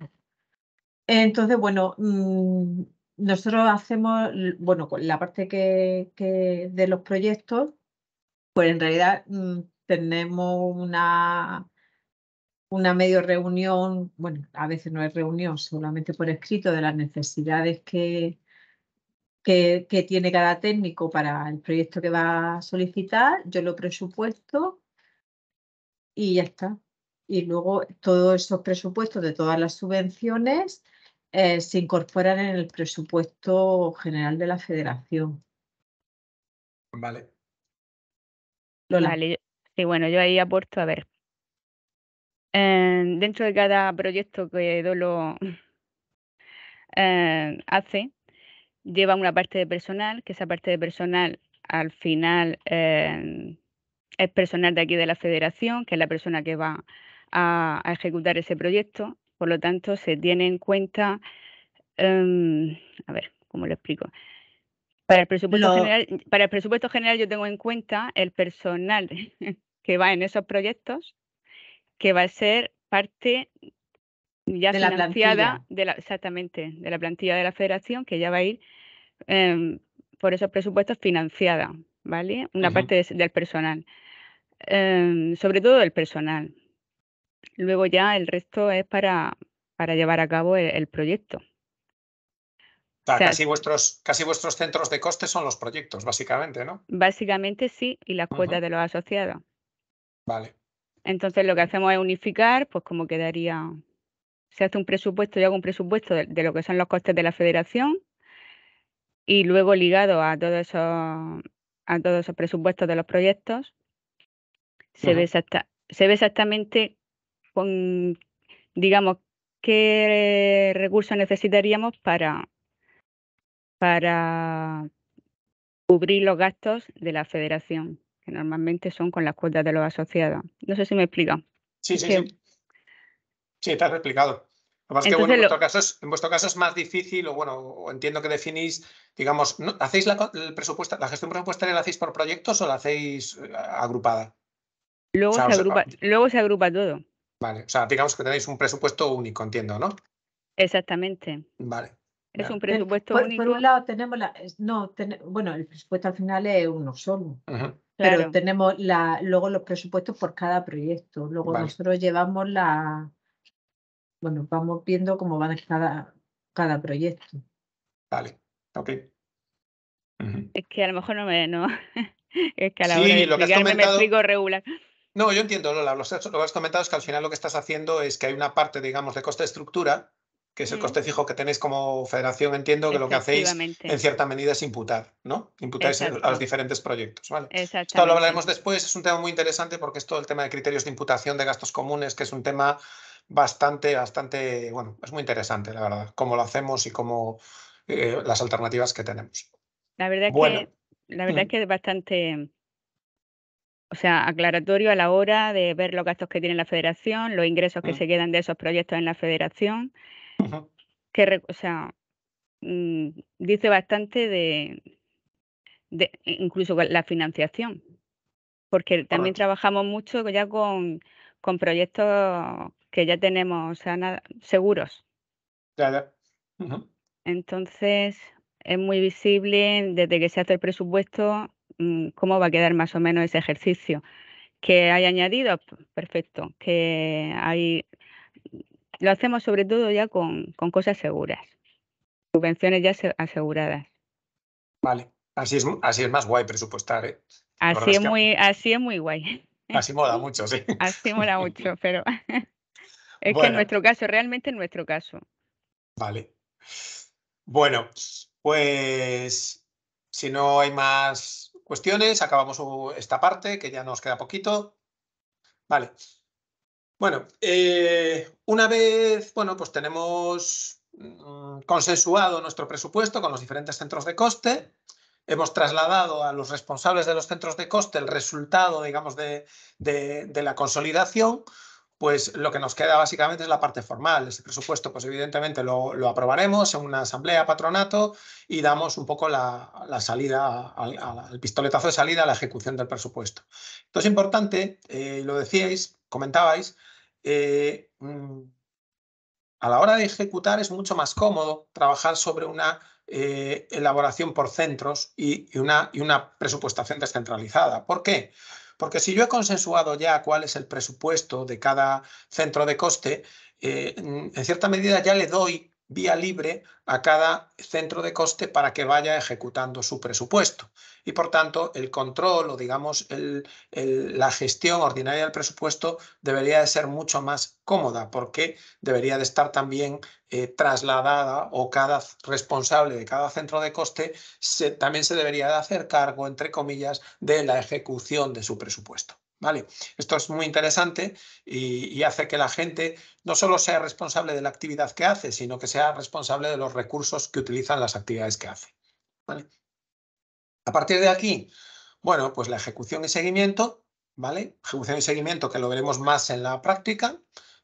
Speaker 3: Entonces, bueno, mm, nosotros hacemos, bueno, con la parte que, de los proyectos, pues en realidad mm, tenemos una, una medio reunión, bueno, a veces no es reunión, solamente por escrito, de las necesidades que, que, que, tiene cada técnico para el proyecto que va a solicitar, yo lo presupuesto y ya está. Y luego todos esos presupuestos de todas las subvenciones eh, se
Speaker 6: incorporan en el presupuesto general de la federación.
Speaker 1: Vale. Vale,
Speaker 6: bueno, yo ahí aporto, a ver. Eh, dentro de cada proyecto que Dolo eh, hace, lleva una parte de personal, que esa parte de personal al final es personal de aquí de la federación, que es la persona que va a ejecutar ese proyecto por lo tanto, se tiene en cuenta, em, a ver, ¿cómo lo explico? Para el, presupuesto general, para el presupuesto general yo tengo en cuenta el personal que va en esos proyectos, que va a ser parte ya financiada, de la, exactamente, de la plantilla de la federación, que ya va a ir em, por esos presupuestos financiada, ¿vale? Una parte del personal. Em, sobre todo del personal, Luego ya el resto es para, para llevar a cabo el, proyecto.
Speaker 1: casi, vuestros, casi vuestros centros de costes son los proyectos, básicamente, ¿no?
Speaker 6: Básicamente sí, y las cuotas de los asociados. Vale. Entonces lo que hacemos es unificar, pues como quedaría, se hace un presupuesto, yo hago un presupuesto de, lo que son los costes de la federación y luego ligado a todos esos, a todos esos presupuestos de los proyectos, se ve exactamente con, digamos, qué recursos necesitaríamos para, para cubrir los gastos de la federación, que normalmente son con las cuotas de los asociados. No sé si me explica. Sí, sí, sí.
Speaker 1: Sí, explicado. Lo bueno, en, vuestro caso es, más difícil, o bueno, entiendo que definís, digamos, ¿hacéis la, la gestión presupuestaria la hacéis por proyectos o la hacéis eh, agrupada?
Speaker 6: Luego, luego se agrupa todo.
Speaker 1: Vale, o sea, digamos que tenéis un presupuesto único, entiendo, ¿no?
Speaker 6: Exactamente.
Speaker 1: Vale.
Speaker 3: Es un presupuesto único. Por un lado tenemos la, no, bueno, el presupuesto al final es uno solo. Pero tenemos la, luego los presupuestos por cada proyecto. Luego nosotros llevamos la, bueno, vamos viendo cómo van cada, cada
Speaker 1: proyecto. Vale, ok.
Speaker 6: Es que a lo mejor no me, es que a la hora lo que has me explico regular.
Speaker 1: No, yo entiendo, Lola. Lo, que has comentado es que al final lo que estás haciendo es que hay una parte, digamos, de coste de estructura, que es el coste fijo que tenéis como federación, entiendo que lo que hacéis en cierta medida es imputar, ¿no? Imputáis a los diferentes proyectos, ¿vale?
Speaker 6: Esto lo hablaremos
Speaker 1: después, es un tema muy interesante porque es todo el tema de criterios de imputación de gastos comunes, que es un tema bastante, bastante, bueno, es muy interesante, la verdad, cómo lo hacemos y cómo eh, las alternativas que tenemos. La verdad es
Speaker 6: que mm. es bastante o sea, aclaratorio a la hora de ver los gastos que tiene la federación, los ingresos que mm. se quedan de esos proyectos en la federación, que, o sea, mm, dice bastante de, de, e, incluso la financiación, porque también trabajamos mucho ya con, proyectos que ya tenemos o sea, seguros. Entonces, es muy visible desde que se hace el presupuesto Mm, cómo va a quedar más o menos ese ejercicio. ¿Que hay añadido Perfecto. Que hay... Lo hacemos sobre todo ya con, con cosas seguras, subvenciones ya aseguradas.
Speaker 1: Vale, así es, así es más guay presupuestar. ¿eh? Así, es muy,
Speaker 6: así es muy guay.
Speaker 1: Así mola mucho, sí.
Speaker 6: Así mola mucho, pero es que en nuestro caso, realmente en nuestro caso.
Speaker 1: Vale. Bueno, pues si no hay más cuestiones, acabamos esta parte, que ya nos queda poquito. Vale. Bueno, eh, una vez, bueno, pues tenemos mm, consensuado nuestro presupuesto con los diferentes centros de coste, hemos trasladado a los responsables de los centros de coste el resultado, digamos, de, de, de la consolidación, pues lo que nos queda básicamente es la parte formal. Ese presupuesto, pues evidentemente lo, lo aprobaremos en una asamblea patronato y damos un poco la, la salida, al, pistoletazo de salida a la ejecución del presupuesto. Entonces es importante, eh, lo decíais, comentabais, eh, mm, a la hora de ejecutar es mucho más cómodo trabajar sobre una eh, elaboración por centros y, una, y una presupuestación descentralizada. ¿Por qué? Porque si yo he consensuado ya cuál es el presupuesto de cada centro de coste, eh, en cierta medida ya le doy vía libre a cada centro de coste para que vaya ejecutando su presupuesto. Y por tanto, el control o digamos la gestión ordinaria del presupuesto debería de ser mucho más cómoda porque debería de estar también eh, trasladada o cada responsable de cada centro de coste también se debería de hacer cargo, entre comillas, de la ejecución de su presupuesto. ¿Vale? Esto es muy interesante y, hace que la gente no solo sea responsable de la actividad que hace, sino que sea responsable de los recursos que utilizan las actividades que hace. A partir de aquí, bueno, pues la ejecución y seguimiento, ¿vale? Ejecución y seguimiento que lo veremos más en la práctica,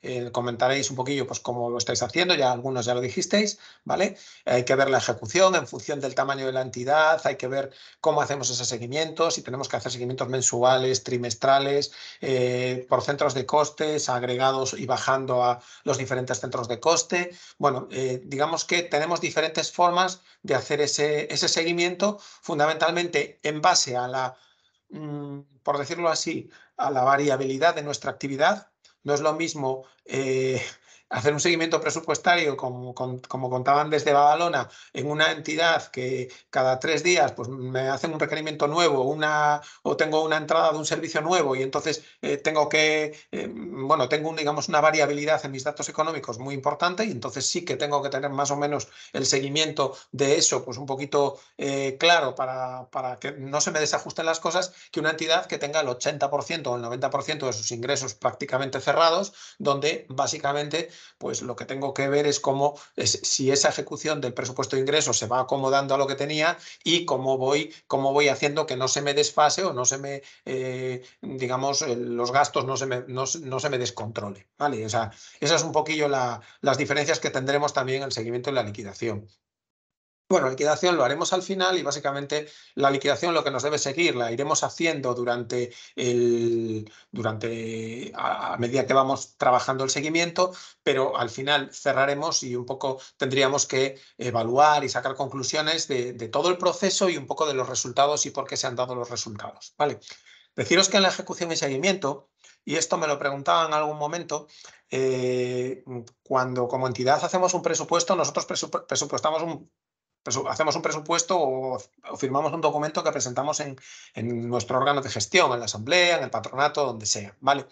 Speaker 1: eh, comentaréis un poquillo pues, cómo lo estáis haciendo, ya algunos ya lo dijisteis, ¿vale? Hay que ver la ejecución en función del tamaño de la entidad, hay que ver cómo hacemos esos seguimientos, si tenemos que hacer seguimientos mensuales, trimestrales, eh, por centros de costes, agregados y bajando a los diferentes centros de coste. Bueno, eh, digamos que tenemos diferentes formas de hacer ese, ese seguimiento, fundamentalmente en base a la, mm, por decirlo así, a la variabilidad de nuestra actividad, no es lo mismo eh, hacer un seguimiento presupuestario, como, como, contaban desde Badalona, en una entidad que cada tres días pues, me hacen un requerimiento nuevo una, o tengo una entrada de un servicio nuevo y entonces eh, tengo que, eh, bueno, tengo digamos una variabilidad en mis datos económicos muy importante y entonces sí que tengo que tener más o menos el seguimiento de eso, pues un poquito eh, claro para, para que no se me desajusten las cosas, que una entidad que tenga el 80% o el 90% de sus ingresos prácticamente cerrados, donde básicamente pues lo que tengo que ver es cómo, si esa ejecución del presupuesto de ingresos se va acomodando a lo que tenía y cómo voy, voy haciendo que no se me desfase o no se me, eh, digamos, eh, los gastos no se me, descontrole. ¿vale? esas son un poquillo las diferencias que tendremos también en el seguimiento de la liquidación. Bueno, liquidación lo haremos al final y básicamente la liquidación lo que nos debe seguir la iremos haciendo durante el durante a, medida que vamos trabajando el seguimiento, pero al final cerraremos y un poco tendríamos que evaluar y sacar conclusiones de, todo el proceso y un poco de los resultados y por qué se han dado los resultados. Vale. Deciros que en la ejecución y seguimiento, y esto me lo preguntaban en algún momento, eh, cuando como entidad hacemos un presupuesto, nosotros presupuestamos un hacemos un presupuesto o, firmamos un documento que presentamos en, nuestro órgano de gestión, en la asamblea, en el patronato, donde sea, ¿vale?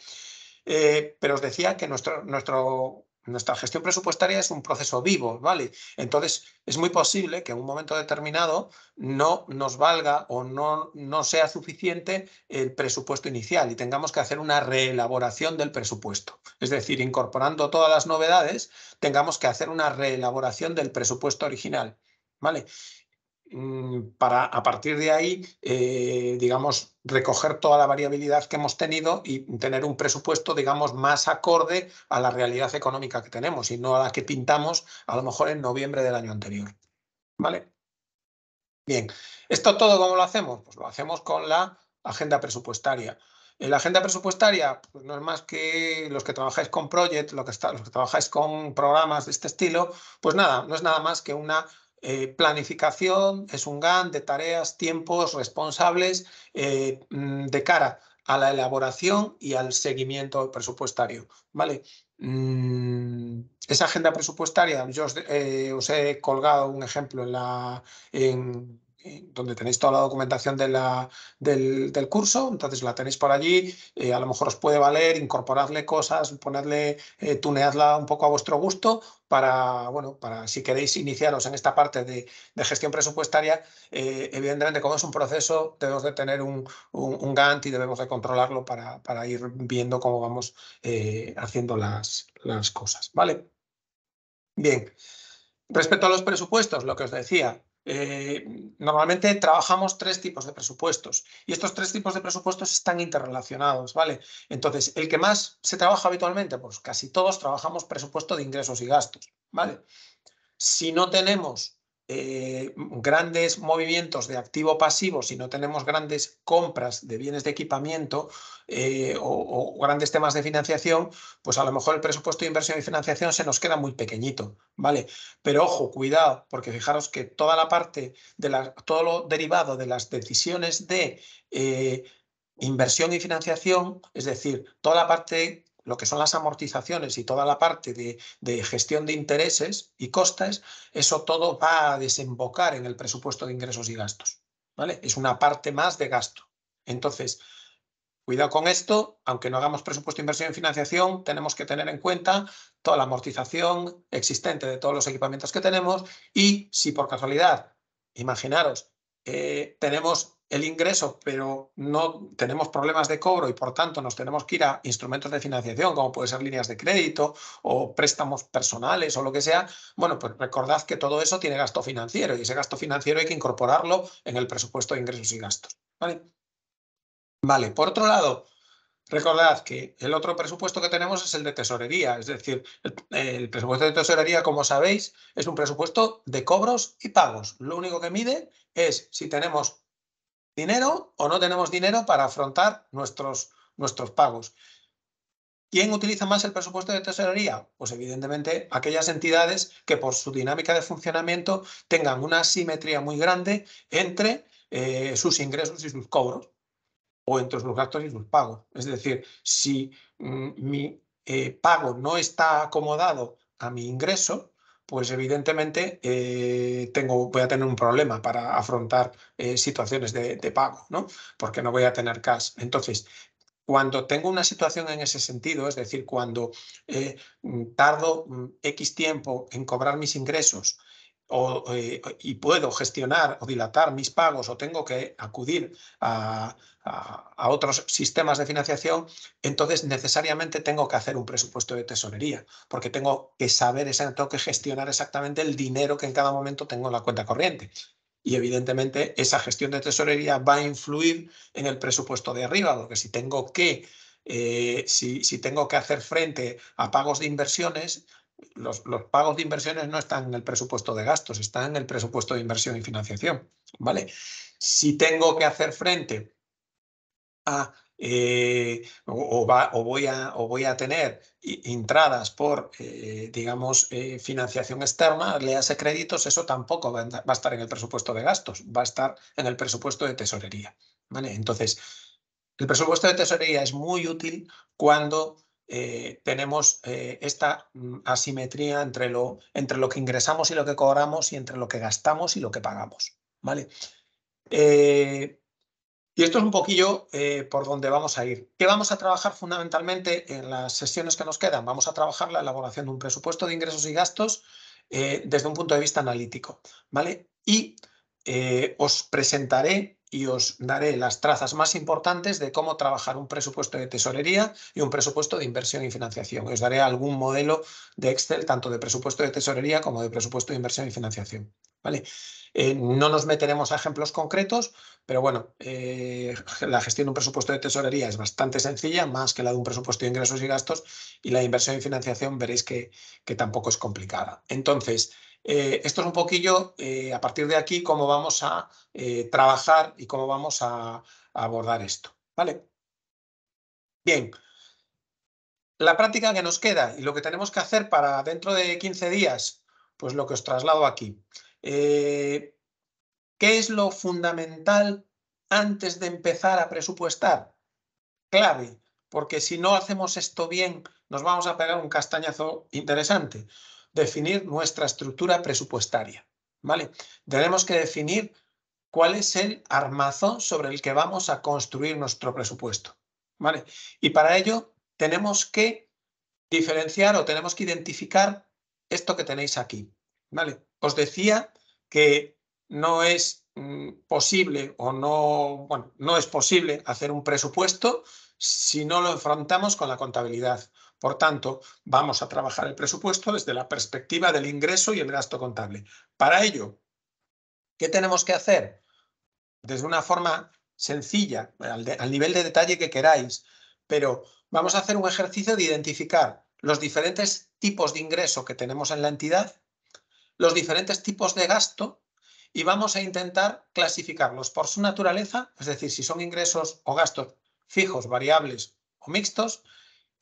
Speaker 1: Eh, pero os decía que nuestra gestión presupuestaria es un proceso vivo, ¿vale? Entonces, es muy posible que en un momento determinado no nos valga o no sea suficiente el presupuesto inicial y tengamos que hacer una reelaboración del presupuesto. Es decir, incorporando todas las novedades, tengamos que hacer una reelaboración del presupuesto original. ¿vale? Mm, para a partir de ahí, eh, digamos, recoger toda la variabilidad que hemos tenido y tener un presupuesto, digamos, más acorde a la realidad económica que tenemos y no a la que pintamos a lo mejor en noviembre del año anterior. ¿Vale? Bien, ¿esto todo cómo lo hacemos? Pues lo hacemos con la agenda presupuestaria. La agenda presupuestaria pues no es más que los que trabajáis con project, que, está, los que trabajáis con programas de este estilo, pues nada, no es nada más que una eh, planificación es un GAN de tareas, tiempos responsables eh, mm, de cara a la elaboración y al seguimiento presupuestario. ¿vale? Mm, esa agenda presupuestaria, yo eh, os, he colgado un ejemplo en la, donde tenéis toda la documentación de la, del, curso, entonces la tenéis por allí, a lo mejor os puede valer, incorporarle cosas, ponerle tuneadla un poco a vuestro gusto para, bueno, para si queréis iniciaros en esta parte de, gestión presupuestaria, eh, evidentemente como es un proceso, debemos de tener un, un, Gantt y debemos de controlarlo para, para ir viendo cómo vamos eh, haciendo las, las cosas, ¿vale? Bien. Respecto a los presupuestos, lo que os decía, eh, normalmente trabajamos tres tipos de presupuestos y estos tres tipos de presupuestos están interrelacionados, ¿vale? Entonces, el que más se trabaja habitualmente, pues casi todos trabajamos presupuesto de ingresos y gastos, ¿vale? Si no tenemos eh, grandes movimientos de activo pasivo, si no tenemos grandes compras de bienes de equipamiento eh, o, grandes temas de financiación, pues a lo mejor el presupuesto de inversión y financiación se nos queda muy pequeñito, ¿vale? Pero ojo, cuidado, porque fijaros que toda la parte de la, todo lo derivado de las decisiones de eh, inversión y financiación, es decir, toda la parte lo que son las amortizaciones y toda la parte de, gestión de intereses y costes, eso todo va a desembocar en el presupuesto de ingresos y gastos. ¿vale? Es una parte más de gasto. Entonces, cuidado con esto, aunque no hagamos presupuesto de inversión y financiación, tenemos que tener en cuenta toda la amortización existente de todos los equipamientos que tenemos y si por casualidad, imaginaros, eh, tenemos el ingreso, pero no tenemos problemas de cobro y por tanto nos tenemos que ir a instrumentos de financiación, como puede ser líneas de crédito o préstamos personales o lo que sea, bueno, pues recordad que todo eso tiene gasto financiero y ese gasto financiero hay que incorporarlo en el presupuesto de ingresos y gastos. Vale, vale por otro lado, Recordad que el otro presupuesto que tenemos es el de tesorería, es decir, el, el, presupuesto de tesorería, como sabéis, es un presupuesto de cobros y pagos. Lo único que mide es si tenemos dinero o no tenemos dinero para afrontar nuestros, nuestros pagos. ¿Quién utiliza más el presupuesto de tesorería? Pues evidentemente aquellas entidades que por su dinámica de funcionamiento tengan una simetría muy grande entre eh, sus ingresos y sus cobros o entre sus gastos y sus pagos. Es decir, si mm, mi eh, pago no está acomodado a mi ingreso, pues evidentemente eh, tengo, voy a tener un problema para afrontar eh, situaciones de, pago, ¿no? Porque no voy a tener cash. Entonces, cuando tengo una situación en ese sentido, es decir, cuando eh, tardo X mm, tiempo en cobrar mis ingresos eh, y puedo gestionar o dilatar mis pagos o tengo que acudir a, otros sistemas de financiación, entonces necesariamente tengo que hacer un presupuesto de tesorería, porque tengo que saber, tengo que gestionar exactamente el dinero que en cada momento tengo en la cuenta corriente. Y evidentemente esa gestión de tesorería va a influir en el presupuesto de arriba, porque si tengo que eh, si, tengo que hacer frente a pagos de inversiones, los, pagos de inversiones no están en el presupuesto de gastos, están en el presupuesto de inversión y financiación. ¿vale? Si tengo que hacer frente a eh, o, va, o, voy a, o, voy a, tener entradas por, eh, digamos, eh, financiación externa, le hace créditos, eso tampoco va a estar en el presupuesto de gastos, va a estar en el presupuesto de tesorería. ¿vale? Entonces, el presupuesto de tesorería es muy útil cuando eh, tenemos eh, esta mm, asimetría entre lo, entre lo que ingresamos y lo que cobramos y entre lo que gastamos y lo que pagamos. ¿vale? Eh, y esto es un poquillo por donde vamos a ir. ¿Qué vamos a trabajar fundamentalmente en las sesiones que nos quedan? Vamos a trabajar la elaboración de un presupuesto de ingresos y gastos desde un punto de vista analítico. ¿vale? Y eh, os presentaré y os daré las trazas más importantes de cómo trabajar un presupuesto de tesorería y un presupuesto de inversión y financiación. Os daré algún modelo de Excel, tanto de presupuesto de tesorería como de presupuesto de inversión y financiación. ¿Vale? Eh, no nos meteremos a ejemplos concretos, pero bueno, eh, la gestión de un presupuesto de tesorería es bastante sencilla, más que la de un presupuesto de ingresos y gastos, y la inversión y financiación veréis que, que tampoco es complicada. Entonces, eh, esto es un poquillo eh, a partir de aquí cómo vamos a eh, trabajar y cómo vamos a, abordar esto. ¿vale? Bien, la práctica que nos queda y lo que tenemos que hacer para dentro de 15 días, pues lo que os traslado aquí. ¿Qué es lo fundamental antes de empezar a presupuestar? Clave, porque si no hacemos esto bien, nos vamos a pegar un castañazo interesante definir nuestra estructura presupuestaria. ¿vale? Tenemos que definir cuál es el armazón sobre el que vamos a construir nuestro presupuesto. ¿vale? Y para ello tenemos que diferenciar o tenemos que identificar esto que tenéis aquí. ¿vale? Os decía que no es mm, posible o no, bueno, no es posible hacer un presupuesto si no lo enfrentamos con la contabilidad. Por tanto, vamos a trabajar el presupuesto desde la perspectiva del ingreso y el gasto contable. Para ello, ¿qué tenemos que hacer? Desde una forma sencilla, al, nivel de detalle que queráis, pero vamos a hacer un ejercicio de identificar los diferentes tipos de ingreso que tenemos en la entidad, los diferentes tipos de gasto y vamos a intentar clasificarlos por su naturaleza, es decir, si son ingresos o gastos fijos, variables o mixtos,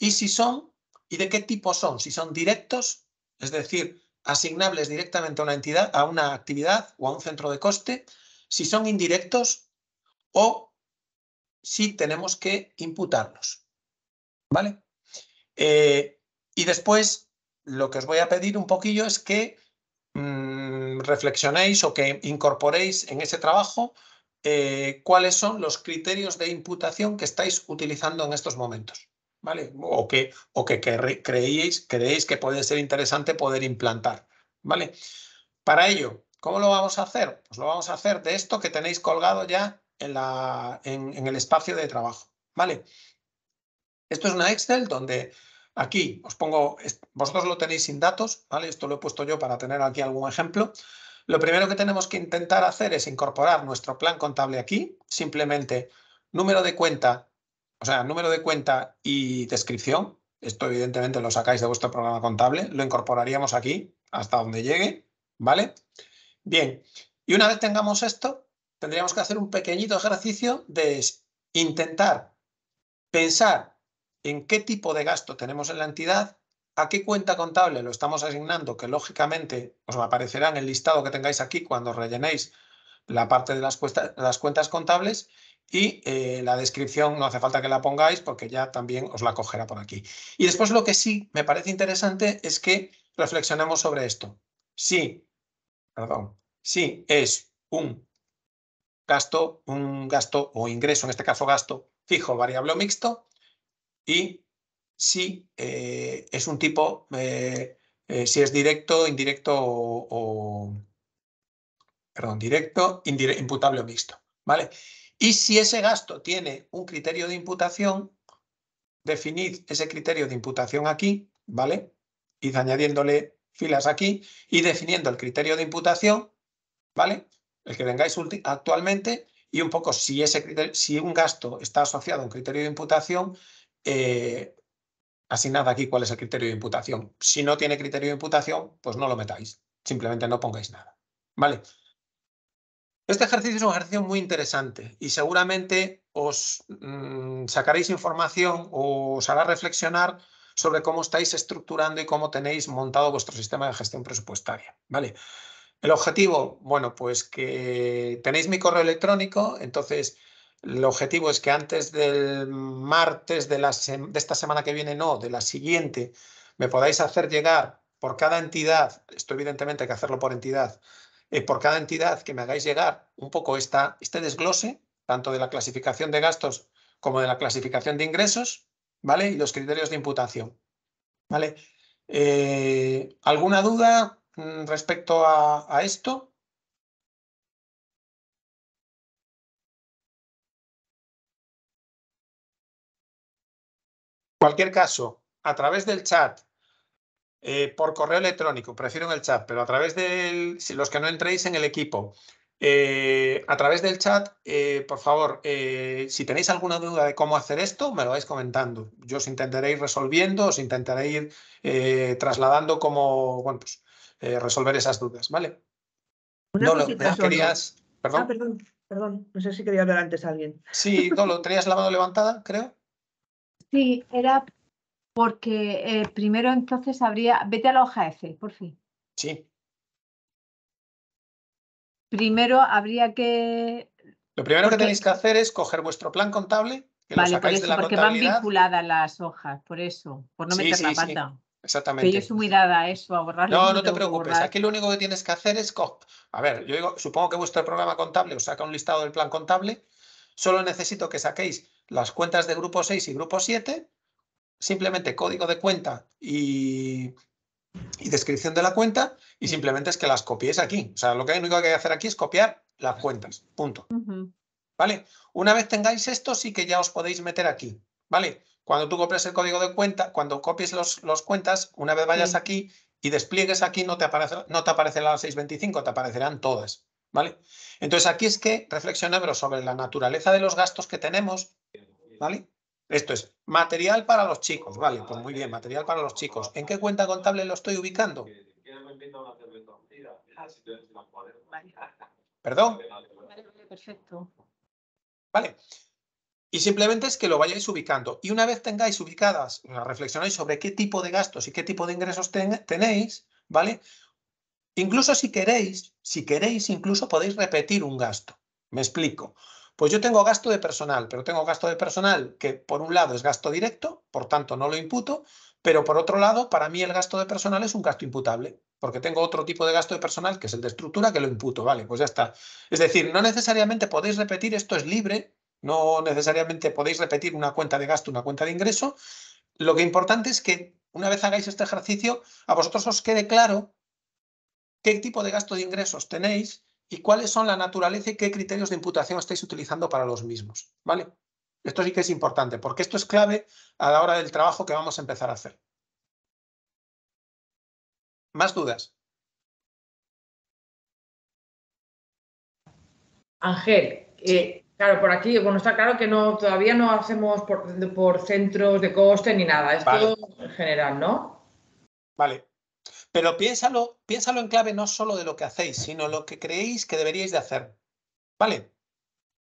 Speaker 1: y si son ¿Y de qué tipo son? Si son directos, es decir, asignables directamente a una entidad, a una actividad o a un centro de coste, si son indirectos o si tenemos que imputarlos. ¿Vale? Eh, y después, lo que os voy a pedir un poquillo es que mm, reflexionéis o que incorporéis en ese trabajo eh, cuáles son los criterios de imputación que estáis utilizando en estos momentos. ¿vale? O que, o creéis, que puede ser interesante poder implantar, ¿vale? Para ello, ¿cómo lo vamos a hacer? Pues lo vamos a hacer de esto que tenéis colgado ya en, la, en el espacio de trabajo, ¿vale? Esto es una Excel donde aquí os pongo, vosotros lo tenéis sin datos, ¿vale? Esto lo he puesto yo para tener aquí algún ejemplo. Lo primero que tenemos que intentar hacer es incorporar nuestro plan contable aquí, simplemente número de cuenta o sea, número de cuenta y descripción, esto evidentemente lo sacáis de vuestro programa contable, lo incorporaríamos aquí hasta donde llegue, ¿vale? Bien, y una vez tengamos esto, tendríamos que hacer un pequeñito ejercicio de intentar pensar en qué tipo de gasto tenemos en la entidad, a qué cuenta contable lo estamos asignando, que lógicamente os aparecerá en el listado que tengáis aquí cuando rellenéis la parte de las cuentas contables y eh, la descripción no hace falta que la pongáis porque ya también os la cogerá por aquí. Y después lo que sí me parece interesante es que reflexionemos sobre esto. sí perdón, sí es un gasto, un gasto o ingreso, en este caso gasto fijo, variable o mixto, y si eh, es un tipo, eh, si es directo, indirecto o, perdón, directo, imputable o mixto. ¿Vale? Y si ese gasto tiene un criterio de imputación, definid ese criterio de imputación aquí, ¿vale? Id añadiéndole filas aquí y definiendo el criterio de imputación, ¿vale? El que tengáis actualmente y un poco si, ese criterio, si un gasto está asociado a un criterio de imputación, eh, asignad aquí cuál es el criterio de imputación. Si no tiene criterio de imputación, pues no lo metáis, simplemente no pongáis nada, ¿vale? Este ejercicio es un ejercicio muy interesante y seguramente os mm, sacaréis información o os hará reflexionar sobre cómo estáis estructurando y cómo tenéis montado vuestro sistema de gestión presupuestaria. ¿vale? El objetivo, bueno, pues que tenéis mi correo electrónico, entonces el objetivo es que antes del martes de, la de esta semana que viene, no, de la siguiente, me podáis hacer llegar por cada entidad, esto evidentemente hay que hacerlo por entidad, eh, por cada entidad que me hagáis llegar un poco esta, este desglose, tanto de la clasificación de gastos como de la clasificación de ingresos, ¿vale? Y los criterios de imputación, ¿vale? Eh, ¿Alguna duda mm, respecto a, a esto? cualquier caso, a través del chat eh, por correo electrónico, prefiero en el chat, pero a través de los que no entréis en el equipo, eh, a través del chat, eh, por favor, si tenéis alguna duda de cómo hacer esto, me lo vais comentando. Yo os intentaré ir resolviendo, os intentaré ir trasladando cómo, bueno, pues, resolver esas dudas, ¿vale? Una no, querías... ¿Perdón? Ah,
Speaker 2: perdón, perdón. No sé si quería hablar antes a alguien.
Speaker 1: Sí, Dolo, ¿tenías la mano levantada, creo?
Speaker 3: Sí, era porque eh, primero entonces habría, vete a la hoja F, por fin. Sí. Primero habría que...
Speaker 1: Lo primero que tenéis que hacer es coger vuestro plan contable, que lo sacáis de la porque van
Speaker 3: vinculadas las hojas, por eso, por no meter la pata. Sí. Exactamente. Que yo soy a eso, a borrar. No, no te preocupes. Aquí
Speaker 1: lo único que tienes que hacer es. A ver, yo digo, supongo que vuestro programa contable os saca un listado del plan contable. Solo necesito que saquéis las cuentas de grupo 6 y grupo 7 simplemente código de cuenta y, descripción de la cuenta y simplemente es que las copies aquí. O sea, lo que único que hay que hacer aquí es copiar las cuentas, punto. ¿Vale? Una vez tengáis esto, sí que ya os podéis meter aquí, ¿vale? Cuando tú copies el código de cuenta, cuando copies los, cuentas, una vez vayas aquí y despliegues aquí, no te, aparece, no te aparecerá la 625, te aparecerán todas, ¿vale? Entonces aquí es que reflexionemos sobre la naturaleza de los gastos que tenemos, ¿vale? Esto es material para los chicos. Vale, pues muy bien, material para los chicos. ¿En qué cuenta contable lo estoy ubicando? ¿Perdón? perfecto. Vale. Y simplemente es que lo vayáis ubicando. Y una vez tengáis ubicadas, reflexionáis sobre qué tipo de gastos y qué tipo de ingresos tenéis, ¿vale? Incluso si queréis, si queréis, incluso podéis repetir un gasto. Me explico. Pues yo tengo gasto de personal, pero tengo gasto de personal que por un lado es gasto directo, por tanto no lo imputo, pero por otro lado, para mí el gasto de personal es un gasto imputable, porque tengo otro tipo de gasto de personal que es el de estructura que lo imputo, vale, pues ya está. Es decir, no necesariamente podéis repetir, esto es libre, no necesariamente podéis repetir una cuenta de gasto, una cuenta de ingreso. Lo que importante es que una vez hagáis este ejercicio, a vosotros os quede claro qué tipo de gasto de ingresos tenéis y cuáles son la naturaleza y qué criterios de imputación estáis utilizando para los mismos. ¿Vale? Esto sí que es importante, porque esto es clave a la hora del trabajo que vamos a empezar a hacer.
Speaker 5: ¿Más dudas?
Speaker 4: Ángel, eh, claro, por aquí, bueno, está claro que no, todavía no hacemos por, centros de coste ni nada, es todo
Speaker 1: en general, ¿no? Vale, pero piénsalo, piénsalo en clave no solo de lo que hacéis, sino lo que creéis que deberíais de hacer. ¿Vale?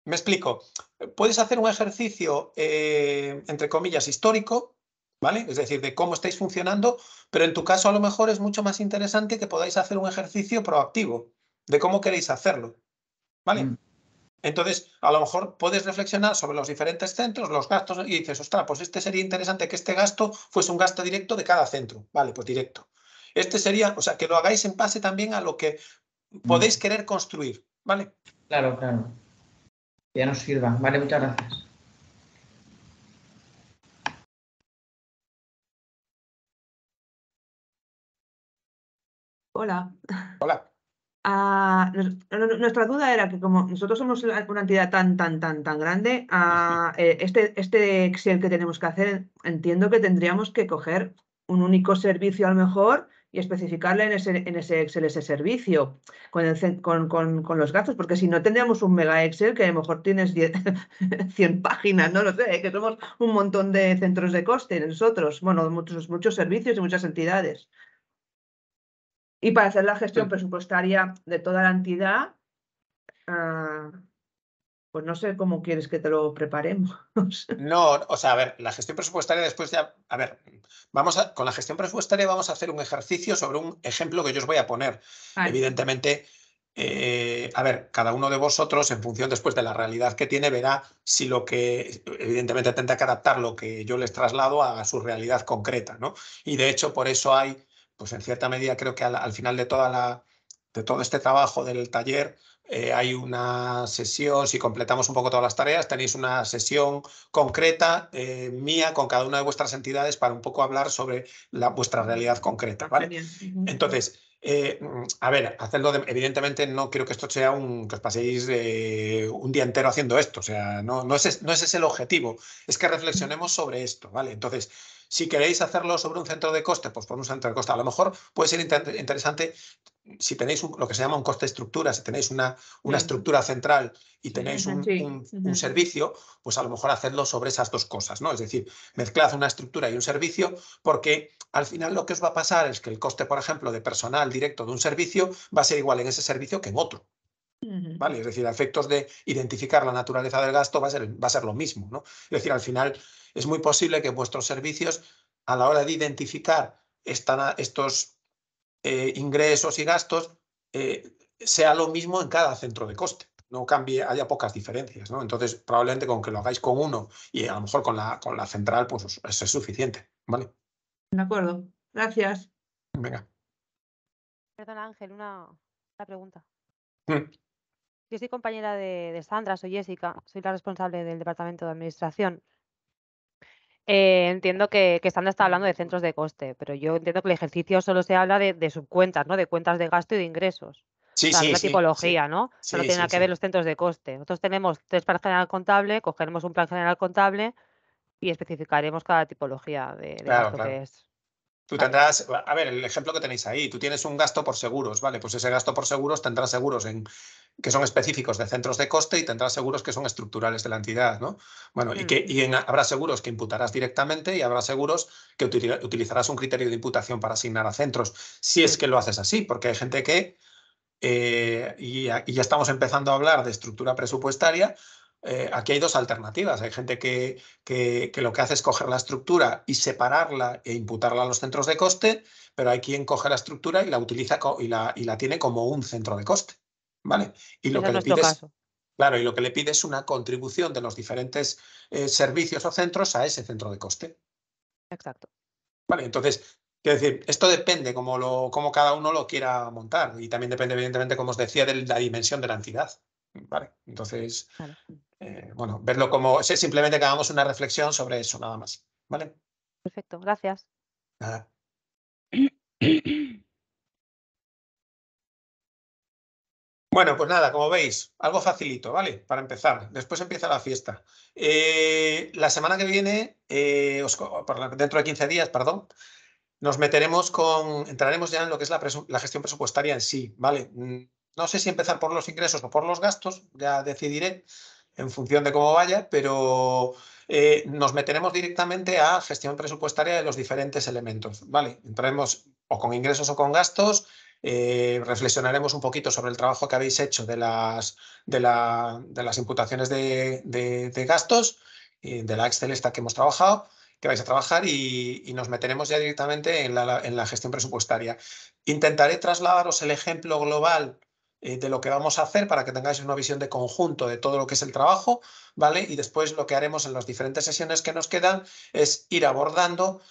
Speaker 1: Me explico. Puedes hacer un ejercicio, eh, entre comillas, histórico, ¿vale? Es decir, de cómo estáis funcionando, pero en tu caso a lo mejor es mucho más interesante que podáis hacer un ejercicio proactivo de cómo queréis hacerlo, ¿vale? Mm. Entonces, a lo mejor puedes reflexionar sobre los diferentes centros, los gastos, y dices, ostras, pues este sería interesante que este gasto fuese un gasto directo de cada centro. Vale, pues directo. Este sería, o sea, que lo hagáis en base también a lo que podéis mm. querer construir, ¿vale? Claro, claro. Ya nos sirva. Vale, muchas gracias.
Speaker 5: Hola. Hola. Ah,
Speaker 2: nuestra duda era que como nosotros somos una entidad tan, tan, tan, tan grande, ah, eh, este, este Excel que tenemos que hacer, entiendo que tendríamos que coger un único servicio a lo mejor y especificarle en ese, en ese Excel, ese servicio, con, con, los gastos, porque si no tendríamos un mega Excel que a lo mejor tienes 10, 100 páginas, no lo sé, ¿eh? que somos un montón de centros de coste nosotros, bueno, muchos, muchos servicios y muchas entidades. Y para hacer la gestión presupuestaria de toda la entidad, ah, pues no sé cómo quieres que te lo preparemos.
Speaker 1: no, o sea, a ver, la gestión presupuestaria después ya, a ver, vamos a, con la gestión presupuestaria vamos a hacer un ejercicio sobre un ejemplo que yo os voy a poner. Evidentemente, eh, a ver, cada uno de vosotros, en función después de la realidad que tiene, verá si lo que, evidentemente, tendrá que adaptar lo que yo les traslado a su realidad concreta, ¿no? Y de hecho, por eso hay, pues en cierta medida, creo que al, al final de, toda la, de todo este trabajo del taller, eh, hay una sesión, si completamos un poco todas las tareas, tenéis una sesión concreta eh, mía con cada una de vuestras entidades para un poco hablar sobre vuestra realidad concreta, ¿vale? Entonces, eh, a ver, hacerlo evidentemente no quiero que esto sea un que os paséis un día entero haciendo esto, o sea, no, no, es, no ese es el objetivo, es que reflexionemos sobre esto, ¿vale? Entonces, si queréis hacerlo sobre un centro de coste, pues por un centro de coste. A lo mejor puede ser interesante si tenéis lo que se llama un coste estructura, si tenéis una, una estructura central y tenéis un, servicio, pues a lo mejor hacerlo sobre esas dos cosas, ¿no? Es decir, mezclad una estructura y un servicio, porque al final lo que os va a pasar es que el coste, por ejemplo, de personal directo de un servicio va a ser igual en ese servicio que en otro.
Speaker 5: Es
Speaker 1: decir, a efectos de identificar la naturaleza del gasto va a ser, va a ser lo mismo. ¿no? Es decir, al final es muy posible que vuestros servicios, a la hora de identificar estos eh, ingresos y gastos, eh, sea lo mismo en cada centro de coste. No cambie, haya pocas diferencias. ¿no? Entonces, probablemente con que lo hagáis con uno y a lo mejor con la, con la central, pues es suficiente. ¿Vale? De acuerdo. Gracias. Venga.
Speaker 3: Perdona, Ángel, una, pregunta. Mm. Yo soy compañera de, Sandra, soy Jessica, soy la responsable del Departamento de Administración. Eh, entiendo que, Sandra está hablando de centros de coste, pero yo entiendo que el ejercicio solo se habla de, subcuentas, ¿no? De cuentas de gasto y de ingresos. Sí, o la tipología, ¿no? Solo tiene que ver los centros de coste. Nosotros tenemos tres plan general contable, cogeremos un plan general contable y especificaremos cada tipología de, de gasto que es.
Speaker 1: Tú tendrás, a ver, el ejemplo que tenéis ahí, tú tienes un gasto por seguros, ¿vale? Pues ese gasto por seguros tendrás seguros en, que son específicos de centros de coste y tendrás seguros que son estructurales de la entidad, ¿no? Bueno, y, que, mm. habrá seguros que imputarás directamente y habrá seguros que utilizarás un criterio de imputación para asignar a centros, si es mm. que lo haces así, porque hay gente que, eh, y ya estamos empezando a hablar de estructura presupuestaria, eh, aquí hay dos alternativas. Hay gente que, que, lo que hace es coger la estructura y separarla e imputarla a los centros de coste, pero hay quien coge la estructura y la utiliza y la, y la tiene como un centro de coste. ¿Vale? Y lo que le pide es, Claro, y lo que le una contribución de los diferentes eh, servicios o centros a ese centro de coste. Exacto. Vale, entonces, quiero decir, esto depende como lo, cómo cada uno lo quiera montar y también depende, evidentemente, como os decía, de la dimensión de la entidad. Vale, entonces, eh, bueno, verlo como, simplemente que hagamos una reflexión sobre eso, nada más. ¿Vale?
Speaker 3: Perfecto, gracias.
Speaker 1: Bueno, pues nada, como veis, algo facilito, ¿vale? Para empezar, después empieza la fiesta. Eh, la semana que viene, eh, dentro de 15 días, perdón, nos meteremos con, entraremos ya en lo que es la, la, gestión presupuestaria en sí, ¿vale? Mm, no sé si empezar por los ingresos o por los gastos, ya decidiré, en función de cómo vaya, pero eh, nos meteremos directamente a gestión presupuestaria de los diferentes elementos. Vale, entraremos o con ingresos o con gastos, eh, reflexionaremos un poquito sobre el trabajo que habéis hecho de las, de, de las imputaciones de, gastos, eh, de la Excel esta que hemos trabajado, que vais a trabajar y, nos meteremos ya directamente en la, en la, gestión presupuestaria. Intentaré trasladaros el ejemplo global eh, de lo que vamos a hacer para que tengáis una visión de conjunto de todo lo que es el trabajo, ¿vale? Y después lo que haremos en las diferentes sesiones que nos quedan es ir abordando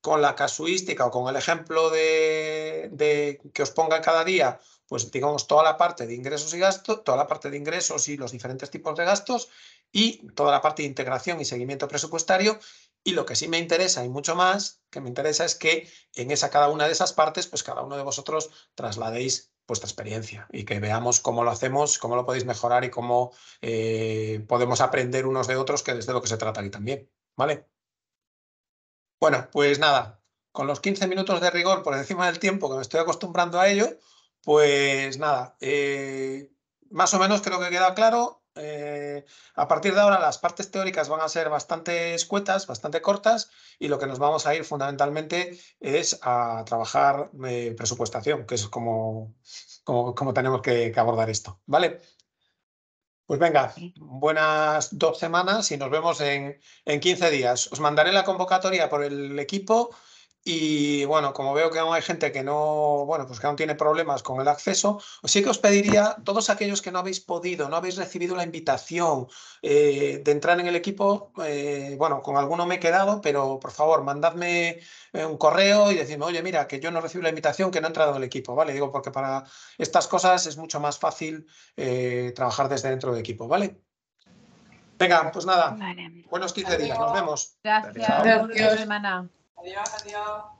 Speaker 1: con la casuística o con el ejemplo de, que os ponga cada día, pues digamos toda la parte de ingresos y gastos, toda la parte de ingresos y los diferentes tipos de gastos y toda la parte de integración y seguimiento presupuestario y lo que sí me interesa y mucho más, que me interesa es que en esa cada una de esas partes, pues cada uno de vosotros trasladéis vuestra experiencia y que veamos cómo lo hacemos, cómo lo podéis mejorar y cómo eh, podemos aprender unos de otros, que es de lo que se trata aquí también. ¿Vale? Bueno, pues nada, con los 15 minutos de rigor por encima del tiempo que me estoy acostumbrando a ello, pues nada, eh, más o menos creo que queda claro eh, a partir de ahora las partes teóricas van a ser bastante escuetas, bastante cortas y lo que nos vamos a ir fundamentalmente es a trabajar eh, presupuestación, que es como, como, tenemos que, abordar esto. ¿Vale? Pues venga, buenas dos semanas y nos vemos en, en 15 días. Os mandaré la convocatoria por el equipo y bueno, como veo que aún hay gente que no, bueno, pues que aún tiene problemas con el acceso, pues sí que os pediría, todos aquellos que no habéis podido, no habéis recibido la invitación eh, de entrar en el equipo, eh, bueno, con alguno me he quedado, pero por favor, mandadme eh, un correo y decirme, oye, mira, que yo no recibo la invitación, que no he entrado en el equipo, ¿vale? Digo, porque para estas cosas es mucho más fácil trabajar desde dentro del equipo, ¿vale? Venga, pues nada. Buenos 15 días, nos vemos. Gracias. Gracias. Buena
Speaker 3: semana.
Speaker 5: Adiós, adiós.